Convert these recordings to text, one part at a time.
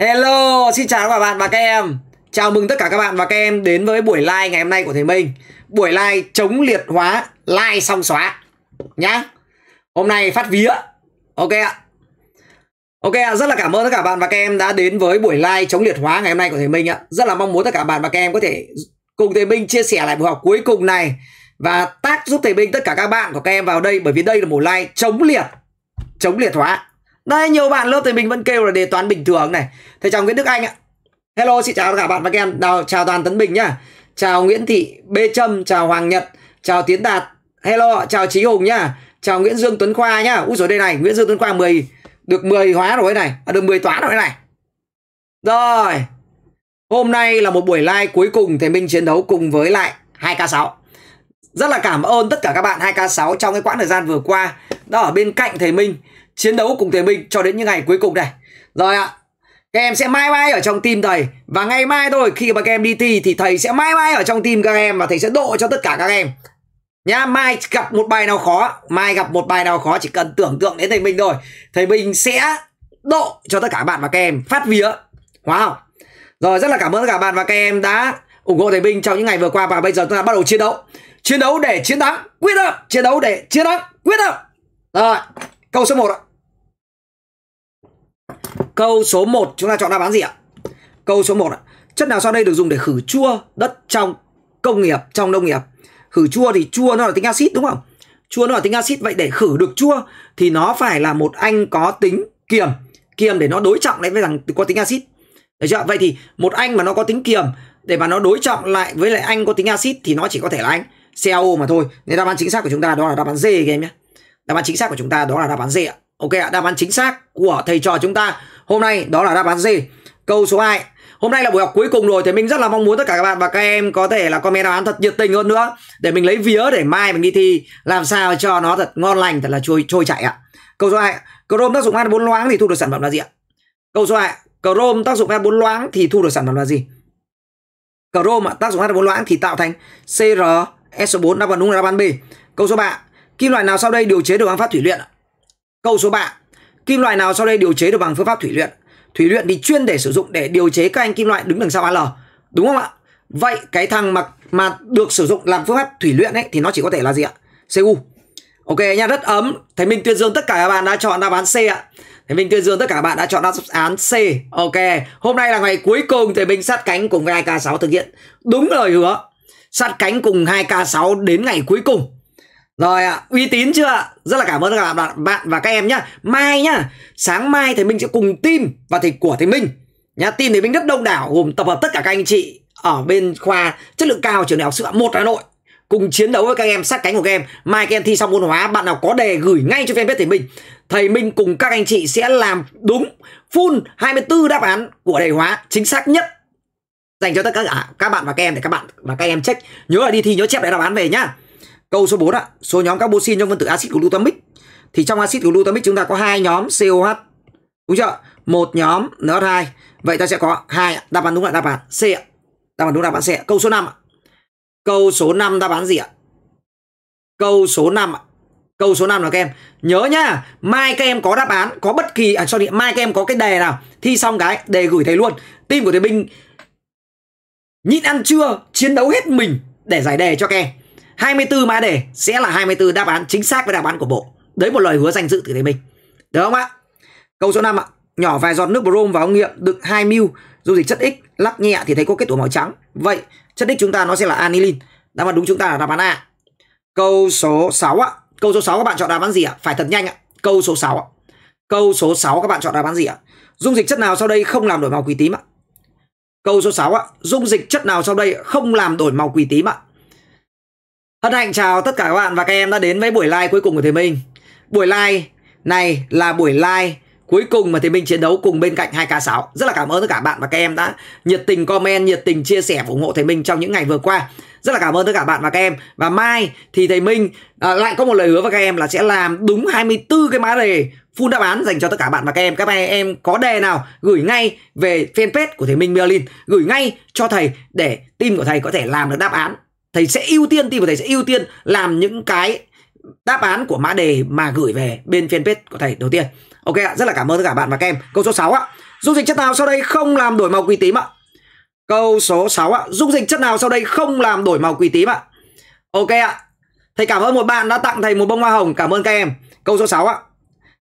Hello, xin chào các bạn và các em Chào mừng tất cả các bạn và các em đến với buổi live ngày hôm nay của thầy Minh Buổi live chống liệt hóa, live xong xóa Nhá Hôm nay phát vía Ok ạ Ok ạ, rất là cảm ơn tất cả bạn và các em đã đến với buổi live chống liệt hóa ngày hôm nay của thầy Minh ạ Rất là mong muốn tất cả bạn và các em có thể cùng thầy Minh chia sẻ lại buổi học cuối cùng này Và tác giúp thầy Minh tất cả các bạn của các em vào đây Bởi vì đây là một live chống liệt Chống liệt hóa đây nhiều bạn lớp thì mình vẫn kêu là đề toán bình thường này thầy chào nguyễn đức anh ạ hello xin chào tất cả bạn và các em Đào, chào toàn tấn bình nhá chào nguyễn thị bê trâm chào hoàng nhật chào tiến đạt hello chào trí hùng nhá chào nguyễn dương tuấn khoa nhá úi rồi đây này nguyễn dương tuấn khoa 10 được 10 hóa rồi này à, được 10 toán rồi này rồi hôm nay là một buổi live cuối cùng thầy minh chiến đấu cùng với lại 2k6 rất là cảm ơn tất cả các bạn 2K6 trong cái quãng thời gian vừa qua đó ở bên cạnh thầy Minh chiến đấu cùng thầy Minh cho đến những ngày cuối cùng này. Rồi ạ, các em sẽ mãi mãi ở trong tim thầy và ngày mai thôi khi mà các em đi thi thì thầy sẽ mãi mãi ở trong tim các em và thầy sẽ độ cho tất cả các em. Nhá, mai gặp một bài nào khó, mai gặp một bài nào khó chỉ cần tưởng tượng đến thầy Minh thôi. Thầy Minh sẽ độ cho tất cả các bạn và các em phát vía. Wow. Rồi rất là cảm ơn tất cả bạn và các em đã ủng hộ thầy Minh trong những ngày vừa qua và bây giờ chúng ta bắt đầu chiến đấu. Chiến đấu để chiến thắng, quyết tâm, chiến đấu để chiến thắng, quyết tâm. Rồi, câu số 1 ạ. Câu số 1 chúng ta chọn đáp án gì ạ? Câu số 1 ạ. Chất nào sau đây được dùng để khử chua đất trong công nghiệp, trong nông nghiệp? Khử chua thì chua nó là tính axit đúng không? Chua nó là tính axit vậy để khử được chua thì nó phải là một anh có tính kiềm, kiềm để nó đối trọng lại với rằng có tính axit. Được chưa? Vậy thì một anh mà nó có tính kiềm để mà nó đối trọng lại với lại anh có tính axit thì nó chỉ có thể là anh CO mà thôi. Nên đáp án chính xác của chúng ta đó là đáp án D các em nhé. Đáp án chính xác của chúng ta đó là đáp án D ạ. Ok ạ, đáp án chính xác của thầy trò chúng ta Hôm nay đó là đáp án gì? Câu số 2 Hôm nay là buổi học cuối cùng rồi thì mình rất là mong muốn tất cả các bạn và các em có thể là comment đáp án thật nhiệt tình hơn nữa để mình lấy vía để mai mình đi thi làm sao cho nó thật ngon lành thật là trôi trôi chảy ạ. Câu số 2, Chrome tác dụng ad bốn loáng thì thu được sản phẩm là gì ạ? Câu số 2, Chrome tác dụng ad bốn loáng thì thu được sản phẩm là gì? Chrome tác dụng ad bốn loãng thì tạo thành CRS4 đáp án đúng là đáp án B. Câu số 3, kim loại nào sau đây điều chế được bằng pháp thủy luyện Câu số 3, Kim loại nào sau đây điều chế được bằng phương pháp thủy luyện? Thủy luyện thì chuyên để sử dụng để điều chế các anh kim loại đứng đằng sau AL. Đúng không ạ? Vậy cái thằng mà mà được sử dụng làm phương pháp thủy luyện ấy thì nó chỉ có thể là gì ạ? CU. Ok nha, rất ấm. Thế mình tuyên dương tất cả các bạn đã chọn đáp án C ạ. Thế mình tuyên dương tất cả các bạn đã chọn đáp án C. Ok, hôm nay là ngày cuối cùng thì mình sát cánh cùng với 2K6 thực hiện đúng lời hứa. Sát cánh cùng 2K6 đến ngày cuối cùng. Rồi ạ, uy tín chưa ạ? Rất là cảm ơn các bạn, bạn và các em nhá. Mai nhá, sáng mai thì mình sẽ cùng team và thầy của thầy Minh. Nhá, team thầy Minh rất đông đảo gồm tập hợp tất cả các anh chị ở bên khoa chất lượng cao trường đại học sư phạm một Hà Nội cùng chiến đấu với các em sát cánh của các em. Mai các em thi xong môn hóa, bạn nào có đề gửi ngay cho fanpage thầy Minh. Thầy Minh cùng các anh chị sẽ làm đúng full 24 đáp án của đề hóa chính xác nhất dành cho tất cả à, các bạn và các em để các bạn và các em check. Nhớ là đi thi nhớ chép lại đáp án về nhá. Câu số 4 ạ, số nhóm carboxyl trong phân tử axit glutamic. Thì trong axit glutamic chúng ta có hai nhóm COH. Đúng chưa? Một nhóm NH2. Vậy ta sẽ có hai đáp án đúng là đáp án C ạ. Đáp án đúng là đáp án C. ạ. Câu số 5 ạ. Câu số 5 đáp án gì ạ? Câu số 5 ạ. Câu số 5 là các em Nhớ nhá Mai các em có đáp án Có bất kỳ À sorry Mai các em có cái đề nào Thi xong cái Đề gửi thầy luôn Team của thầy Binh Nhịn ăn trưa Chiến đấu hết mình Để giải đề cho các em 24 mã đề sẽ là 24 đáp án chính xác với đáp án của bộ. Đấy một lời hứa danh dự từ thế mình. Được không ạ? Câu số 5 ạ. Nhỏ vài giọt nước brom vào ống nghiệm đựng 2 ml dung dịch chất X, lắc nhẹ thì thấy có kết tủa màu trắng. Vậy chất X chúng ta nó sẽ là anilin. Đáp án đúng chúng ta là đáp án A. Câu số 6 ạ. Câu số 6 các bạn chọn đáp án gì ạ? Phải thật nhanh ạ. Câu số 6 ạ. Câu số 6 các bạn chọn đáp án gì ạ? Dung dịch chất nào sau đây không làm đổi màu quý tím ạ? Câu số 6 ạ, dung dịch chất nào sau đây không làm đổi màu quý tím ạ? Hân hạnh chào tất cả các bạn và các em đã đến với buổi live cuối cùng của Thầy Minh. Buổi live này là buổi live cuối cùng mà Thầy Minh chiến đấu cùng bên cạnh 2K6. Rất là cảm ơn tất cả bạn và các em đã nhiệt tình comment, nhiệt tình chia sẻ ủng hộ Thầy Minh trong những ngày vừa qua. Rất là cảm ơn tất cả bạn và các em. Và mai thì Thầy Minh à, lại có một lời hứa với các em là sẽ làm đúng 24 cái mã đề full đáp án dành cho tất cả bạn và các em. Các bạn em có đề nào gửi ngay về fanpage của thầy Minh Berlin, gửi ngay cho thầy để team của thầy có thể làm được đáp án thầy sẽ ưu tiên team của thầy sẽ ưu tiên làm những cái đáp án của mã đề mà gửi về bên fanpage của thầy đầu tiên ok ạ rất là cảm ơn tất cả bạn và các em câu số 6 ạ dung dịch chất nào sau đây không làm đổi màu quý tím ạ câu số 6 ạ dung dịch chất nào sau đây không làm đổi màu quý tím ạ ok ạ thầy cảm ơn một bạn đã tặng thầy một bông hoa hồng cảm ơn các em câu số 6 ạ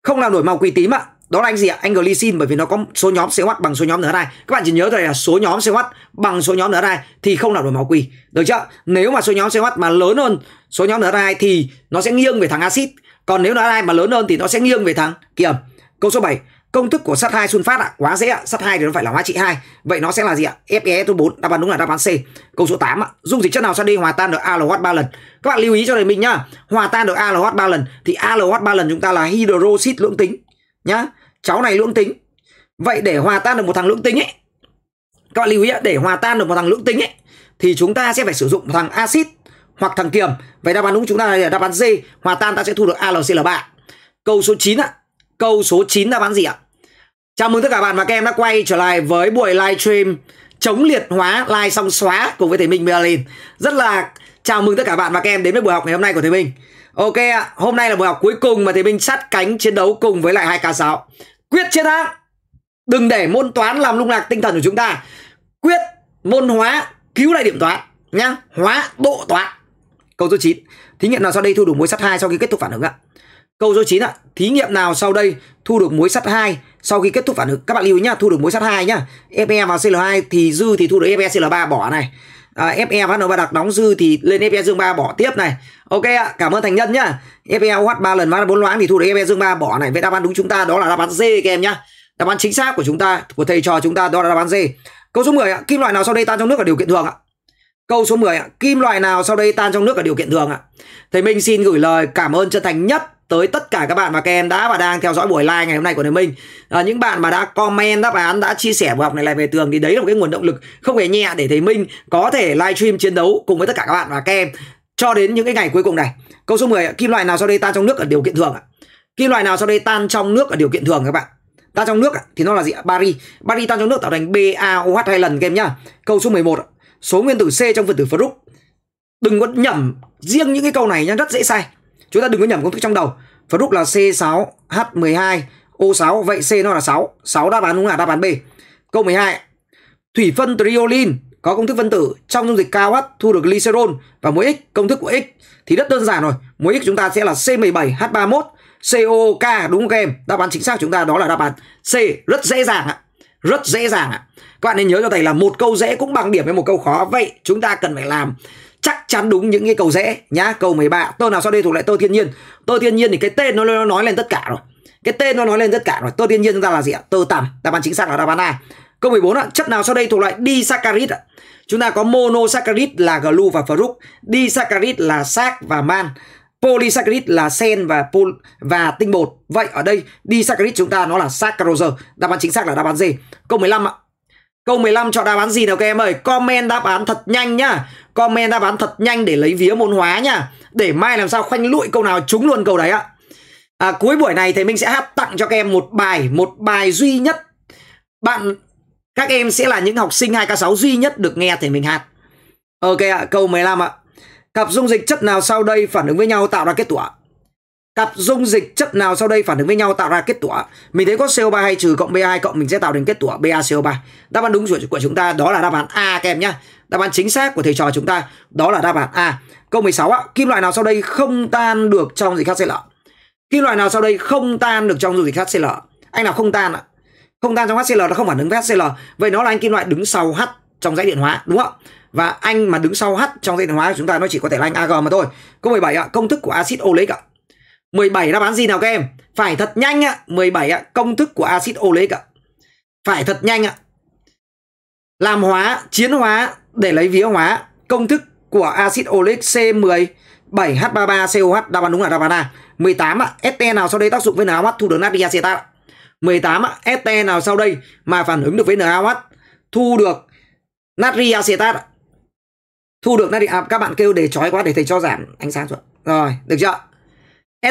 không làm đổi màu quý tím ạ đó là anh gì ạ anh glycine bởi vì nó có số nhóm CH bằng số nhóm nữa 2 các bạn chỉ nhớ đây là số nhóm CH bằng số nhóm nữa 2 thì không nạp đổi máu quỳ được chưa nếu mà số nhóm CH mà lớn hơn số nhóm nữa 2 thì nó sẽ nghiêng về thằng axit còn nếu NH2 mà lớn hơn thì nó sẽ nghiêng về thằng kiềm câu số 7 công thức của sắt hai sunfat ạ quá dễ ạ sắt hai thì nó phải là hóa trị hai vậy nó sẽ là gì ạ FeS 4 đáp án đúng là đáp án C câu số 8 ạ dung dịch chất nào sau đây hòa tan được ALH 3 lần các bạn lưu ý cho đời mình nhá hòa tan được ALH 3 lần thì ALH 3 lần chúng ta là hydroxit lưỡng tính nhá cháu này lưỡng tính vậy để hòa tan được một thằng lưỡng tính ấy các bạn lưu ý để hòa tan được một thằng lưỡng tính ấy thì chúng ta sẽ phải sử dụng một thằng axit hoặc thằng kiềm vậy đáp án đúng chúng ta là đáp án D hòa tan ta sẽ thu được AlCl3 câu số 9 ạ câu số 9 đáp án gì ạ chào mừng tất cả bạn và các em đã quay trở lại với buổi live stream chống liệt hóa live xong xóa cùng với thầy Minh Berlin rất là chào mừng tất cả bạn và các em đến với buổi học ngày hôm nay của thầy Minh Ok ạ, hôm nay là buổi học cuối cùng mà thầy Minh sát cánh chiến đấu cùng với lại hai k 6 quyết chiến thắng đừng để môn toán làm lung lạc tinh thần của chúng ta quyết môn hóa cứu lại điểm toán nhá hóa độ toán câu số 9 thí nghiệm nào sau đây thu được muối sắt 2 sau khi kết thúc phản ứng ạ câu số 9 ạ thí nghiệm nào sau đây thu được muối sắt 2 sau khi kết thúc phản ứng các bạn lưu ý nhá thu được muối sắt 2 nhá Fe vào Cl2 thì dư thì thu được FeCl Cl3 bỏ này à, FE bắt đầu ba đặt đóng dư thì lên FE dương 3 bỏ tiếp này ok ạ cảm ơn thành nhân nhá FE OH 3 lần mã 4 loãng thì thu được FE dương 3 bỏ này vậy đáp án đúng chúng ta đó là đáp án D các em nhá đáp án chính xác của chúng ta của thầy trò chúng ta đó là đáp án D câu số 10 ạ kim loại nào sau đây tan trong nước ở điều kiện thường ạ Câu số 10 ạ, kim loại nào sau đây tan trong nước ở điều kiện thường ạ? Thầy Minh xin gửi lời cảm ơn chân thành nhất tới tất cả các bạn mà các em đã và đang theo dõi buổi live ngày hôm nay của chúng Minh, à, những bạn mà đã comment đáp án đã chia sẻ buổi học này lại về tường thì đấy là một cái nguồn động lực không hề nhẹ để thầy Minh có thể livestream chiến đấu cùng với tất cả các bạn và các em cho đến những cái ngày cuối cùng này câu số 10 kim loại nào sau đây tan trong nước ở điều kiện thường ạ kim loại nào sau đây tan trong nước ở điều kiện thường các bạn tan trong nước thì nó là gì ạ bari bari tan trong nước tạo thành BaOH hai lần các em nhá câu số 11 số nguyên tử C trong phần tử Fruc đừng có nhẩm riêng những cái câu này nhá rất dễ sai Chúng ta đừng có nhầm công thức trong đầu. Phần rút là C6H12, O6, vậy C nó là 6. 6 đáp án đúng là đáp án B. Câu 12. Thủy phân triolin có công thức phân tử trong dung dịch cao H thu được glycerol và muối X, công thức của X thì rất đơn giản rồi. Muối X chúng ta sẽ là C17H31 COK đúng không em? Đáp án chính xác chúng ta đó là đáp án C, rất dễ dàng ạ. Rất dễ dàng ạ. Các bạn nên nhớ cho thầy là một câu dễ cũng bằng điểm với một câu khó. Vậy chúng ta cần phải làm chắc chắn đúng những cái cầu rẽ nhá câu 13 tôi nào sau đây thuộc lại tôi thiên nhiên tôi thiên nhiên thì cái tên nó nó nói lên tất cả rồi cái tên nó nói lên tất cả rồi tôi thiên nhiên chúng ta là gì ạ tơ tằm đáp án chính xác là đáp án a câu 14 ạ chất nào sau đây thuộc loại disaccharid ạ chúng ta có monosaccharide là glu và fruct disaccharide là xác và man polysaccharide là sen và pol và tinh bột vậy ở đây disaccharide chúng ta nó là saccharose đáp án chính xác là đáp án D câu 15 ạ Câu 15 chọn đáp án gì nào các em ơi? Comment đáp án thật nhanh nhá. Comment đáp án thật nhanh để lấy vía môn hóa nhá. Để mai làm sao khoanh lụi câu nào trúng luôn câu đấy ạ. À, cuối buổi này thầy Minh sẽ hát tặng cho các em một bài, một bài duy nhất. Bạn các em sẽ là những học sinh 2K6 duy nhất được nghe thầy mình hát. Ok ạ, câu 15 ạ. Cặp dung dịch chất nào sau đây phản ứng với nhau tạo ra kết tủa? Cặp dung dịch chất nào sau đây phản ứng với nhau tạo ra kết tủa? Mình thấy có CO3 hay trừ cộng Ba2 cộng mình sẽ tạo thành kết tủa BaCO3. Đáp án đúng của chúng ta đó là đáp án A các em nhé. Đáp án chính xác của thầy trò chúng ta đó là đáp án A. Câu 16 ạ, kim loại nào sau đây không tan được trong dịch HCl? Kim loại nào sau đây không tan được trong dung dịch HCl? Anh nào không tan ạ? Không tan trong HCl nó không phản ứng với HCl. Vậy nó là anh kim loại đứng sau H trong dãy điện hóa đúng không Và anh mà đứng sau H trong dãy điện hóa chúng ta nó chỉ có thể là anh Ag mà thôi. Câu 17 ạ, công thức của axit oleic ạ. 17 đáp án gì nào các em? Phải thật nhanh ạ, 17 ạ, công thức của axit oleic ạ. Phải thật nhanh ạ. Làm hóa, chiến hóa để lấy vía hóa, công thức của axit oleic C10 7H33COH đáp án đúng là đáp án A. 18 ạ, ST nào sau đây tác dụng với NaOH thu được natri acetat. 18 ạ, ST nào sau đây mà phản ứng được với NaOH thu được natri acetat. Thu được natri à, các bạn kêu để chói quá để thầy cho giảm ánh sáng rồi. Rồi, được chưa?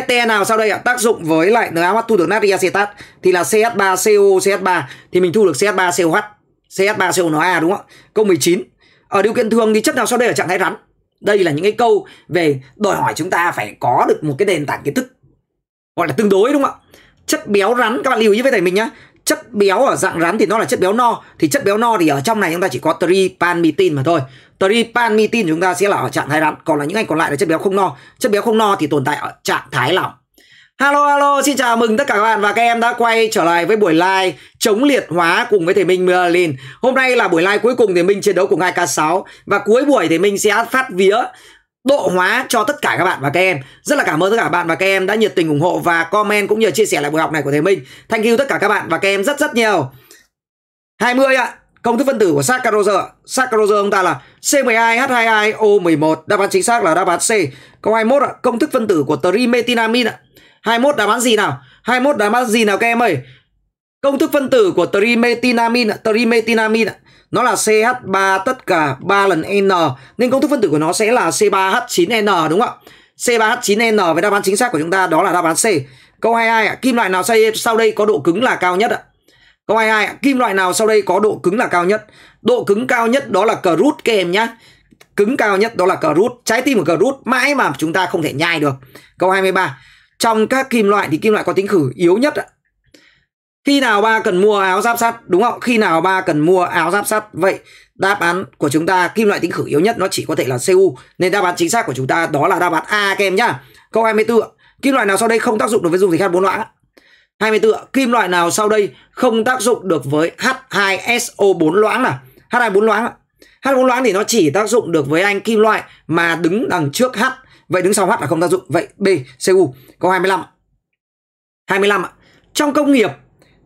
STE nào sau đây ạ? Tác dụng với lại NA mắt thu được natri acetat thì là CH3CO CH3 thì mình thu được CH3COH, CH3CONA đúng không ạ? Câu 19. Ở điều kiện thường thì chất nào sau đây ở trạng thái rắn? Đây là những cái câu về đòi hỏi chúng ta phải có được một cái nền tảng kiến thức gọi là tương đối đúng không ạ? Chất béo rắn các bạn lưu ý với thầy mình nhá. Chất béo ở dạng rắn thì nó là chất béo no, thì chất béo no thì ở trong này chúng ta chỉ có tripanmitin mà thôi. Trypan mitin chúng ta sẽ là ở trạng thái rắn Còn là những anh còn lại là chất béo không no Chất béo không no thì tồn tại ở trạng thái lỏng Hello hello, xin chào mừng tất cả các bạn và các em đã quay trở lại với buổi live chống liệt hóa cùng với thầy Minh Merlin. Hôm nay là buổi live cuối cùng thì Minh chiến đấu cùng 2K6 và cuối buổi thì Minh sẽ phát vía độ hóa cho tất cả các bạn và các em. Rất là cảm ơn tất cả các bạn và các em đã nhiệt tình ủng hộ và comment cũng như chia sẻ lại buổi học này của thầy Minh. Thank you tất cả các bạn và các em rất rất nhiều. 20 ạ. Công thức phân tử của saccharose ạ. Saccharose ông ta là C12H22O11. Đáp án chính xác là đáp án C. Câu 21 ạ. Công thức phân tử của trimethylamine ạ. 21 đáp án gì nào? 21 đáp án gì nào các em ơi? Công thức phân tử của trimethylamine ạ. Trimethylamine ạ. Nó là CH3 tất cả 3 lần N. Nên công thức phân tử của nó sẽ là C3H9N đúng không ạ? C3H9N với đáp án chính xác của chúng ta đó là đáp án C. Câu 22 ạ. Kim loại nào sau đây có độ cứng là cao nhất ạ? Câu 22, kim loại nào sau đây có độ cứng là cao nhất? Độ cứng cao nhất đó là cờ rút các em nhá. Cứng cao nhất đó là cờ rút. Trái tim của cờ rút mãi mà chúng ta không thể nhai được. Câu 23, trong các kim loại thì kim loại có tính khử yếu nhất ạ. Khi nào ba cần mua áo giáp sắt đúng không? Khi nào ba cần mua áo giáp sắt? Vậy đáp án của chúng ta kim loại tính khử yếu nhất nó chỉ có thể là Cu nên đáp án chính xác của chúng ta đó là đáp án A các em nhá. Câu 24 Kim loại nào sau đây không tác dụng đối với dung dịch H4 loãng? 24 kim loại nào sau đây không tác dụng được với H2SO4 loãng à? H2 4 loãng à? H2 4 loãng thì nó chỉ tác dụng được với anh kim loại mà đứng đằng trước H. Vậy đứng sau H là không tác dụng. Vậy B CU câu 25. 25 ạ. Trong công nghiệp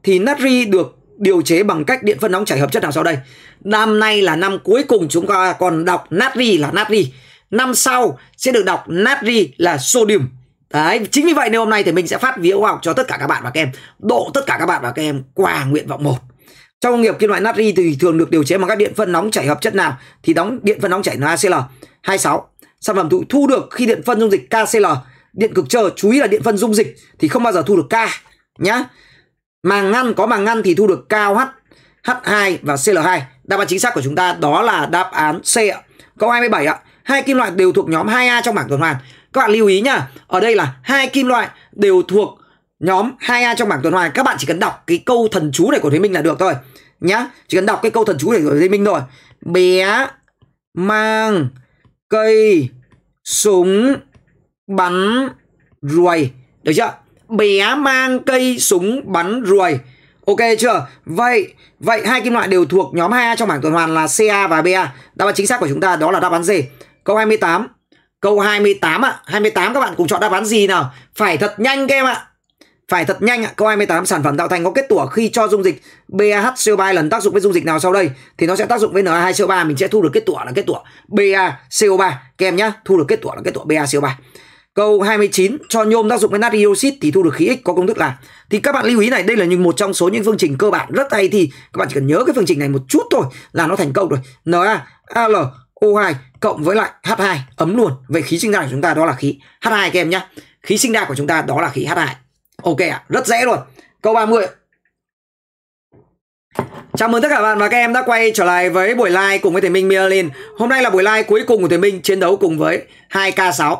thì natri được điều chế bằng cách điện phân nóng chảy hợp chất nào sau đây? Năm nay là năm cuối cùng chúng ta còn đọc natri là natri. Năm sau sẽ được đọc natri là sodium. Đấy, chính vì vậy nên hôm nay thì mình sẽ phát víu học cho tất cả các bạn và các em, độ tất cả các bạn và các em qua nguyện vọng 1. Trong công nghiệp kim loại natri thì thường được điều chế bằng các điện phân nóng chảy hợp chất nào thì đóng điện phân nóng chảy NaCl 26. Sản phẩm thu, thu được khi điện phân dung dịch KCl, điện cực trơ, chú ý là điện phân dung dịch thì không bao giờ thu được K nhá. Màng ngăn có màng ngăn thì thu được KOH, H2 và Cl2. Đáp án chính xác của chúng ta đó là đáp án C ạ. Câu 27 ạ. Hai kim loại đều thuộc nhóm 2A trong bảng tuần hoàn. Các bạn lưu ý nhá, ở đây là hai kim loại đều thuộc nhóm 2A trong bảng tuần hoàn. Các bạn chỉ cần đọc cái câu thần chú này của Thế Minh là được thôi. Nhá, chỉ cần đọc cái câu thần chú này của Thế Minh thôi. Bé mang cây súng bắn ruồi. Được chưa? Bé mang cây súng bắn ruồi. Ok chưa? Vậy vậy hai kim loại đều thuộc nhóm 2A trong bảng tuần hoàn là CA và BA. Đáp án chính xác của chúng ta đó là đáp án gì? Câu 28. Câu 28 ạ, à. 28 các bạn cùng chọn đáp án gì nào? Phải thật nhanh các em ạ. Phải thật nhanh ạ. À. Câu 28 sản phẩm tạo thành có kết tủa khi cho dung dịch co 3 lần tác dụng với dung dịch nào sau đây thì nó sẽ tác dụng với Na2CO3 mình sẽ thu được kết tủa là kết tủa BaCO3 các em nhá, thu được kết tủa là kết tủa BaCO3. Câu 29 cho nhôm tác dụng với natri oxit thì thu được khí X có công thức là thì các bạn lưu ý này đây là những một trong số những phương trình cơ bản rất hay thì các bạn chỉ cần nhớ cái phương trình này một chút thôi là nó thành công rồi. Na L O2 cộng với lại H2 ấm luôn. Vậy khí sinh ra của chúng ta đó là khí H2 các em nhá. Khí sinh ra của chúng ta đó là khí H2. Ok ạ, à, rất dễ luôn. Câu 30. Chào mừng tất cả bạn và các em đã quay trở lại với buổi live cùng với Thầy Minh Mierlin. Hôm nay là buổi live cuối cùng của Thầy Minh chiến đấu cùng với 2K6.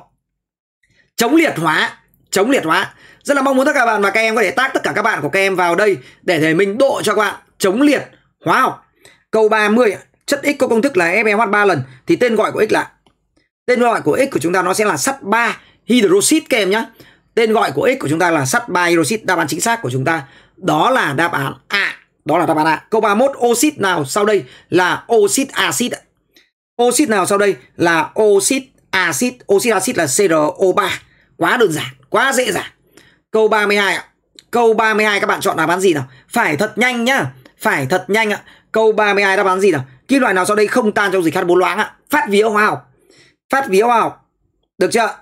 Chống liệt hóa, chống liệt hóa. Rất là mong muốn tất cả bạn và các em có thể tác tất cả các bạn của các em vào đây để Thầy Minh độ cho các bạn chống liệt hóa học. Câu 30 chất x có công thức là FeOH 3 lần thì tên gọi của x là tên gọi của x của chúng ta nó sẽ là sắt 3 hydroxit các em nhé. Tên gọi của x của chúng ta là sắt 3 hydroxit, đáp án chính xác của chúng ta đó là đáp án A. Đó là đáp án A. Câu 31 oxit nào sau đây là oxit axit. Oxit nào sau đây là oxit axit. Oxit axit là CrO3. Quá đơn giản, quá dễ dàng. Câu 32 ạ. Câu 32 các bạn chọn đáp án gì nào? Phải thật nhanh nhá. Phải thật nhanh ạ. Câu 32 đáp án gì nào? Kim loại nào sau đây không tan trong dịch H4 loãng ạ? Phát vía hoa học. Phát vía hoa học. Được chưa?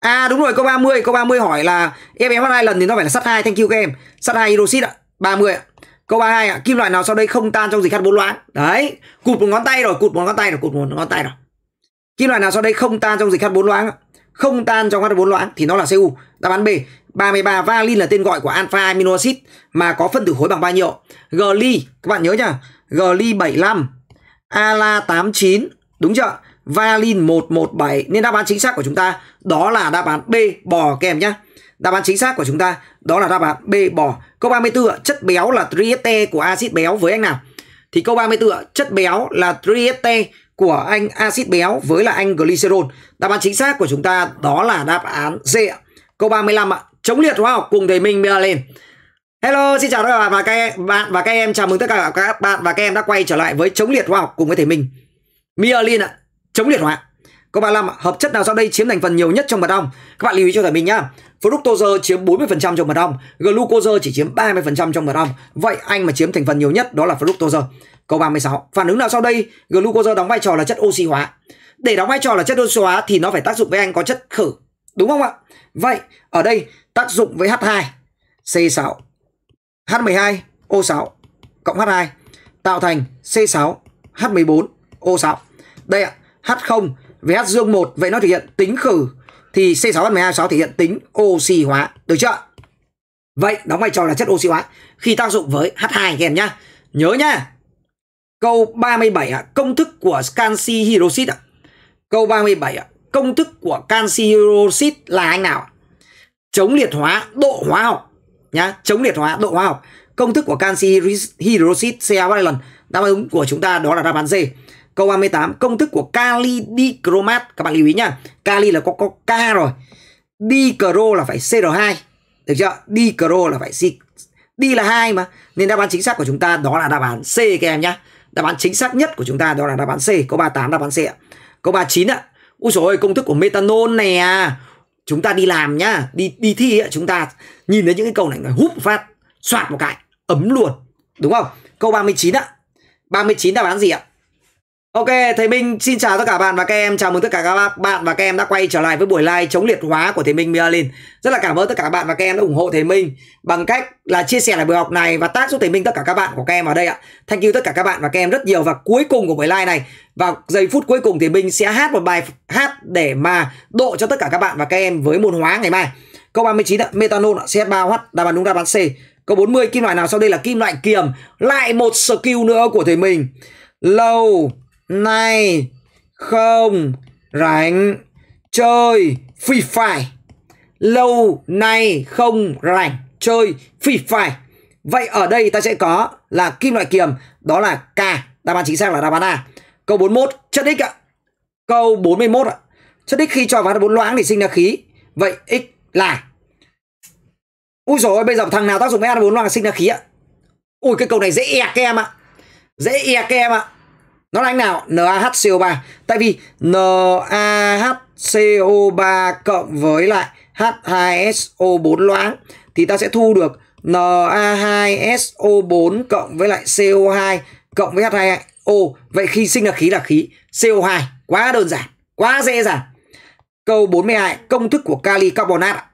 À đúng rồi câu 30, câu 30 hỏi là em em phát lần thì nó phải là sắt 2, thank you các em. Sắt 2 hydroxit ạ. 30 ạ. Câu 32 ạ, kim loại nào sau đây không tan trong dịch H4 loãng? Đấy, cụt một ngón tay rồi, cụt một ngón tay rồi, cụt một ngón tay rồi. Kim loại nào sau đây không tan trong dịch H4 loãng Không tan trong H4 loãng thì nó là Cu. Đáp án B. 33 valin là tên gọi của alpha amino acid mà có phân tử khối bằng bao nhiêu? Gly, các bạn nhớ nhá. Gly 75 Ala 89 đúng chưa? Valin 117 nên đáp án chính xác của chúng ta đó là đáp án B bò kèm nhá. Đáp án chính xác của chúng ta đó là đáp án B bò. Câu 34 chất béo là trieste của axit béo với anh nào? Thì câu 34 chất béo là trieste của anh axit béo với là anh glycerol. Đáp án chính xác của chúng ta đó là đáp án C. Câu 35 ạ. Chống liệt hóa học cùng thầy Minh lên. Hello, xin chào các bạn và các em, bạn và các em. Chào mừng tất cả các bạn và các em đã quay trở lại với chống liệt hóa học cùng với thầy mình. Myelin ạ, chống liệt hóa. Câu 35, hợp chất nào sau đây chiếm thành phần nhiều nhất trong mật ong? Các bạn lưu ý cho thầy mình nhá. Fructose chiếm 40% trong mật ong, glucose chỉ chiếm 30% trong mật ong. Vậy anh mà chiếm thành phần nhiều nhất đó là fructose. Câu 36, phản ứng nào sau đây glucose đóng vai trò là chất oxy hóa? Để đóng vai trò là chất oxy hóa thì nó phải tác dụng với anh có chất khử, đúng không ạ? Vậy ở đây tác dụng với H2, C6 H12O6 cộng H2 tạo thành C6H14O6. Đây ạ, H0 với H dương 1 vậy nó thể hiện tính khử thì C6H12O6 thể hiện tính oxy hóa, được chưa? Vậy đóng vai trò là chất oxy hóa khi tác dụng với H2 các em nhá. Nhớ nhá. Câu 37 ạ, công thức của canxi hydroxit ạ. Câu 37 ạ, công thức của canxi hydroxit là anh nào? Chống liệt hóa độ hóa học nhá chống liệt hóa độ hóa học công thức của canxi hydroxit CA valent đáp ứng của chúng ta đó là đáp án C câu 38 công thức của kali dichromat các bạn lưu ý nhá kali là có có K rồi dichro là phải CR2 được chưa dichro là phải C đi là hai mà nên đáp án chính xác của chúng ta đó là đáp án C các em nhá đáp án chính xác nhất của chúng ta đó là đáp án C câu 38 đáp án C câu 39 ạ Úi dồi ơi, công thức của methanol này à chúng ta đi làm nhá đi đi thi ấy, chúng ta nhìn thấy những cái câu này húp một phát soạt một cái ấm luôn đúng không câu 39 ạ 39 đáp án gì ạ Ok, thầy Minh xin chào tất cả bạn và các em. Chào mừng tất cả các bạn và các em đã quay trở lại với buổi live chống liệt hóa của thầy Minh Merlin. Rất là cảm ơn tất cả các bạn và các em đã ủng hộ thầy Minh bằng cách là chia sẻ lại buổi học này và tác giúp thầy Minh tất cả các bạn của các em ở đây ạ. Thank you tất cả các bạn và các em rất nhiều và cuối cùng của buổi live này vào giây phút cuối cùng thì Minh sẽ hát một bài hát để mà độ cho tất cả các bạn và các em với môn hóa ngày mai. Câu 39 ạ, metanol ạ, CH3H đáp án đúng đáp án C. Câu 40 kim loại nào sau đây là kim loại kiềm, lại một skill nữa của thầy mình. Lâu nay không rảnh chơi Free Fire. Lâu nay không rảnh chơi Free Fire. Vậy ở đây ta sẽ có là kim loại kiềm đó là K. Đáp án chính xác là đáp án A. Câu 41 chất x ạ. Câu 41 ạ. Chất x khi cho vào bốn loãng thì sinh ra khí. Vậy x là Ui rồi ôi, bây giờ thằng nào tác dụng s bốn loãng sinh ra khí ạ? Ui cái câu này dễ ẹc em ạ. Dễ ẹc em ạ. Nó là anh nào? NaHCO3. Tại vì NaHCO3 cộng với lại H2SO4 loãng thì ta sẽ thu được Na2SO4 cộng với lại CO2 cộng với H2O. Vậy khi sinh ra khí là khí CO2. Quá đơn giản, quá dễ dàng. Câu 42, công thức của kali carbonat.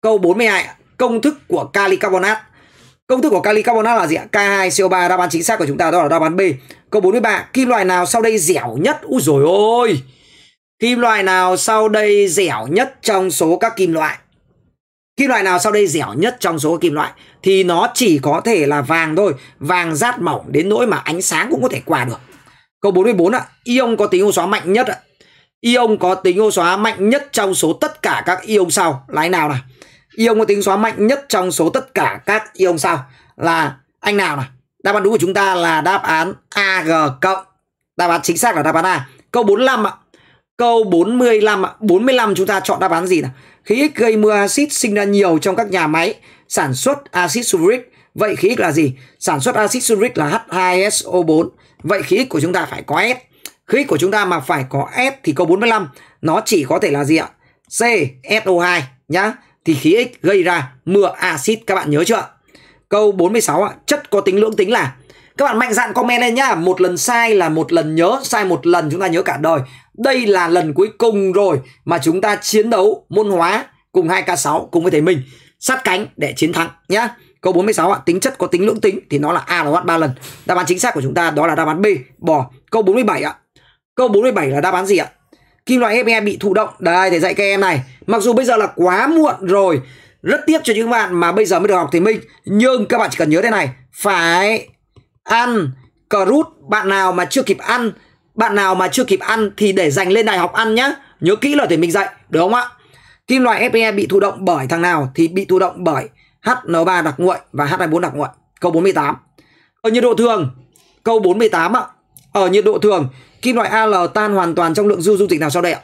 Câu 42, công thức của kali carbonat. Công thức của kali carbonat là gì ạ? K2CO3 đáp án chính xác của chúng ta đó là đáp án B. Câu 43, kim loại nào sau đây dẻo nhất? Úi rồi ôi. Kim loại nào sau đây dẻo nhất trong số các kim loại? Kim loại nào sau đây dẻo nhất trong số các kim loại thì nó chỉ có thể là vàng thôi, vàng rát mỏng đến nỗi mà ánh sáng cũng có thể qua được. Câu 44 ạ, ion có tính ô xóa mạnh nhất ạ. Ion có tính ô xóa mạnh nhất trong số tất cả các ion sau là nào nào? ion có tính xóa mạnh nhất trong số tất cả các ion sao là anh nào này đáp án đúng của chúng ta là đáp án ag cộng đáp án chính xác là đáp án a câu 45 ạ câu 45 ạ 45 chúng ta chọn đáp án gì nào khí x gây mưa axit sinh ra nhiều trong các nhà máy sản xuất axit sulfuric vậy khí x là gì sản xuất axit sulfuric là H2SO4 vậy khí x của chúng ta phải có S khí của chúng ta mà phải có S thì câu 45 nó chỉ có thể là gì ạ? C SO2 nhá thì khí X gây ra mưa axit các bạn nhớ chưa? Câu 46 ạ, chất có tính lưỡng tính là các bạn mạnh dạn comment lên nhá, một lần sai là một lần nhớ, sai một lần chúng ta nhớ cả đời. Đây là lần cuối cùng rồi mà chúng ta chiến đấu môn hóa cùng 2K6 cùng với thầy mình sát cánh để chiến thắng nhá. Câu 46 ạ, tính chất có tính lưỡng tính thì nó là A là bắt 3 lần. Đáp án chính xác của chúng ta đó là đáp án B, bỏ Câu 47 ạ. Câu 47 là đáp án gì ạ? kim loại Fe bị thụ động đây để dạy các em này mặc dù bây giờ là quá muộn rồi rất tiếc cho những bạn mà bây giờ mới được học thì minh nhưng các bạn chỉ cần nhớ thế này phải ăn cờ rút bạn nào mà chưa kịp ăn bạn nào mà chưa kịp ăn thì để dành lên đại học ăn nhá nhớ kỹ lời thầy mình dạy được không ạ kim loại Fe bị thụ động bởi thằng nào thì bị thụ động bởi HN3 đặc nguội và H24 đặc nguội câu 48 ở nhiệt độ thường câu 48 ạ ở nhiệt độ thường Kim loại Al ờ, tan hoàn toàn trong lượng dư dung dịch nào sau đây ạ?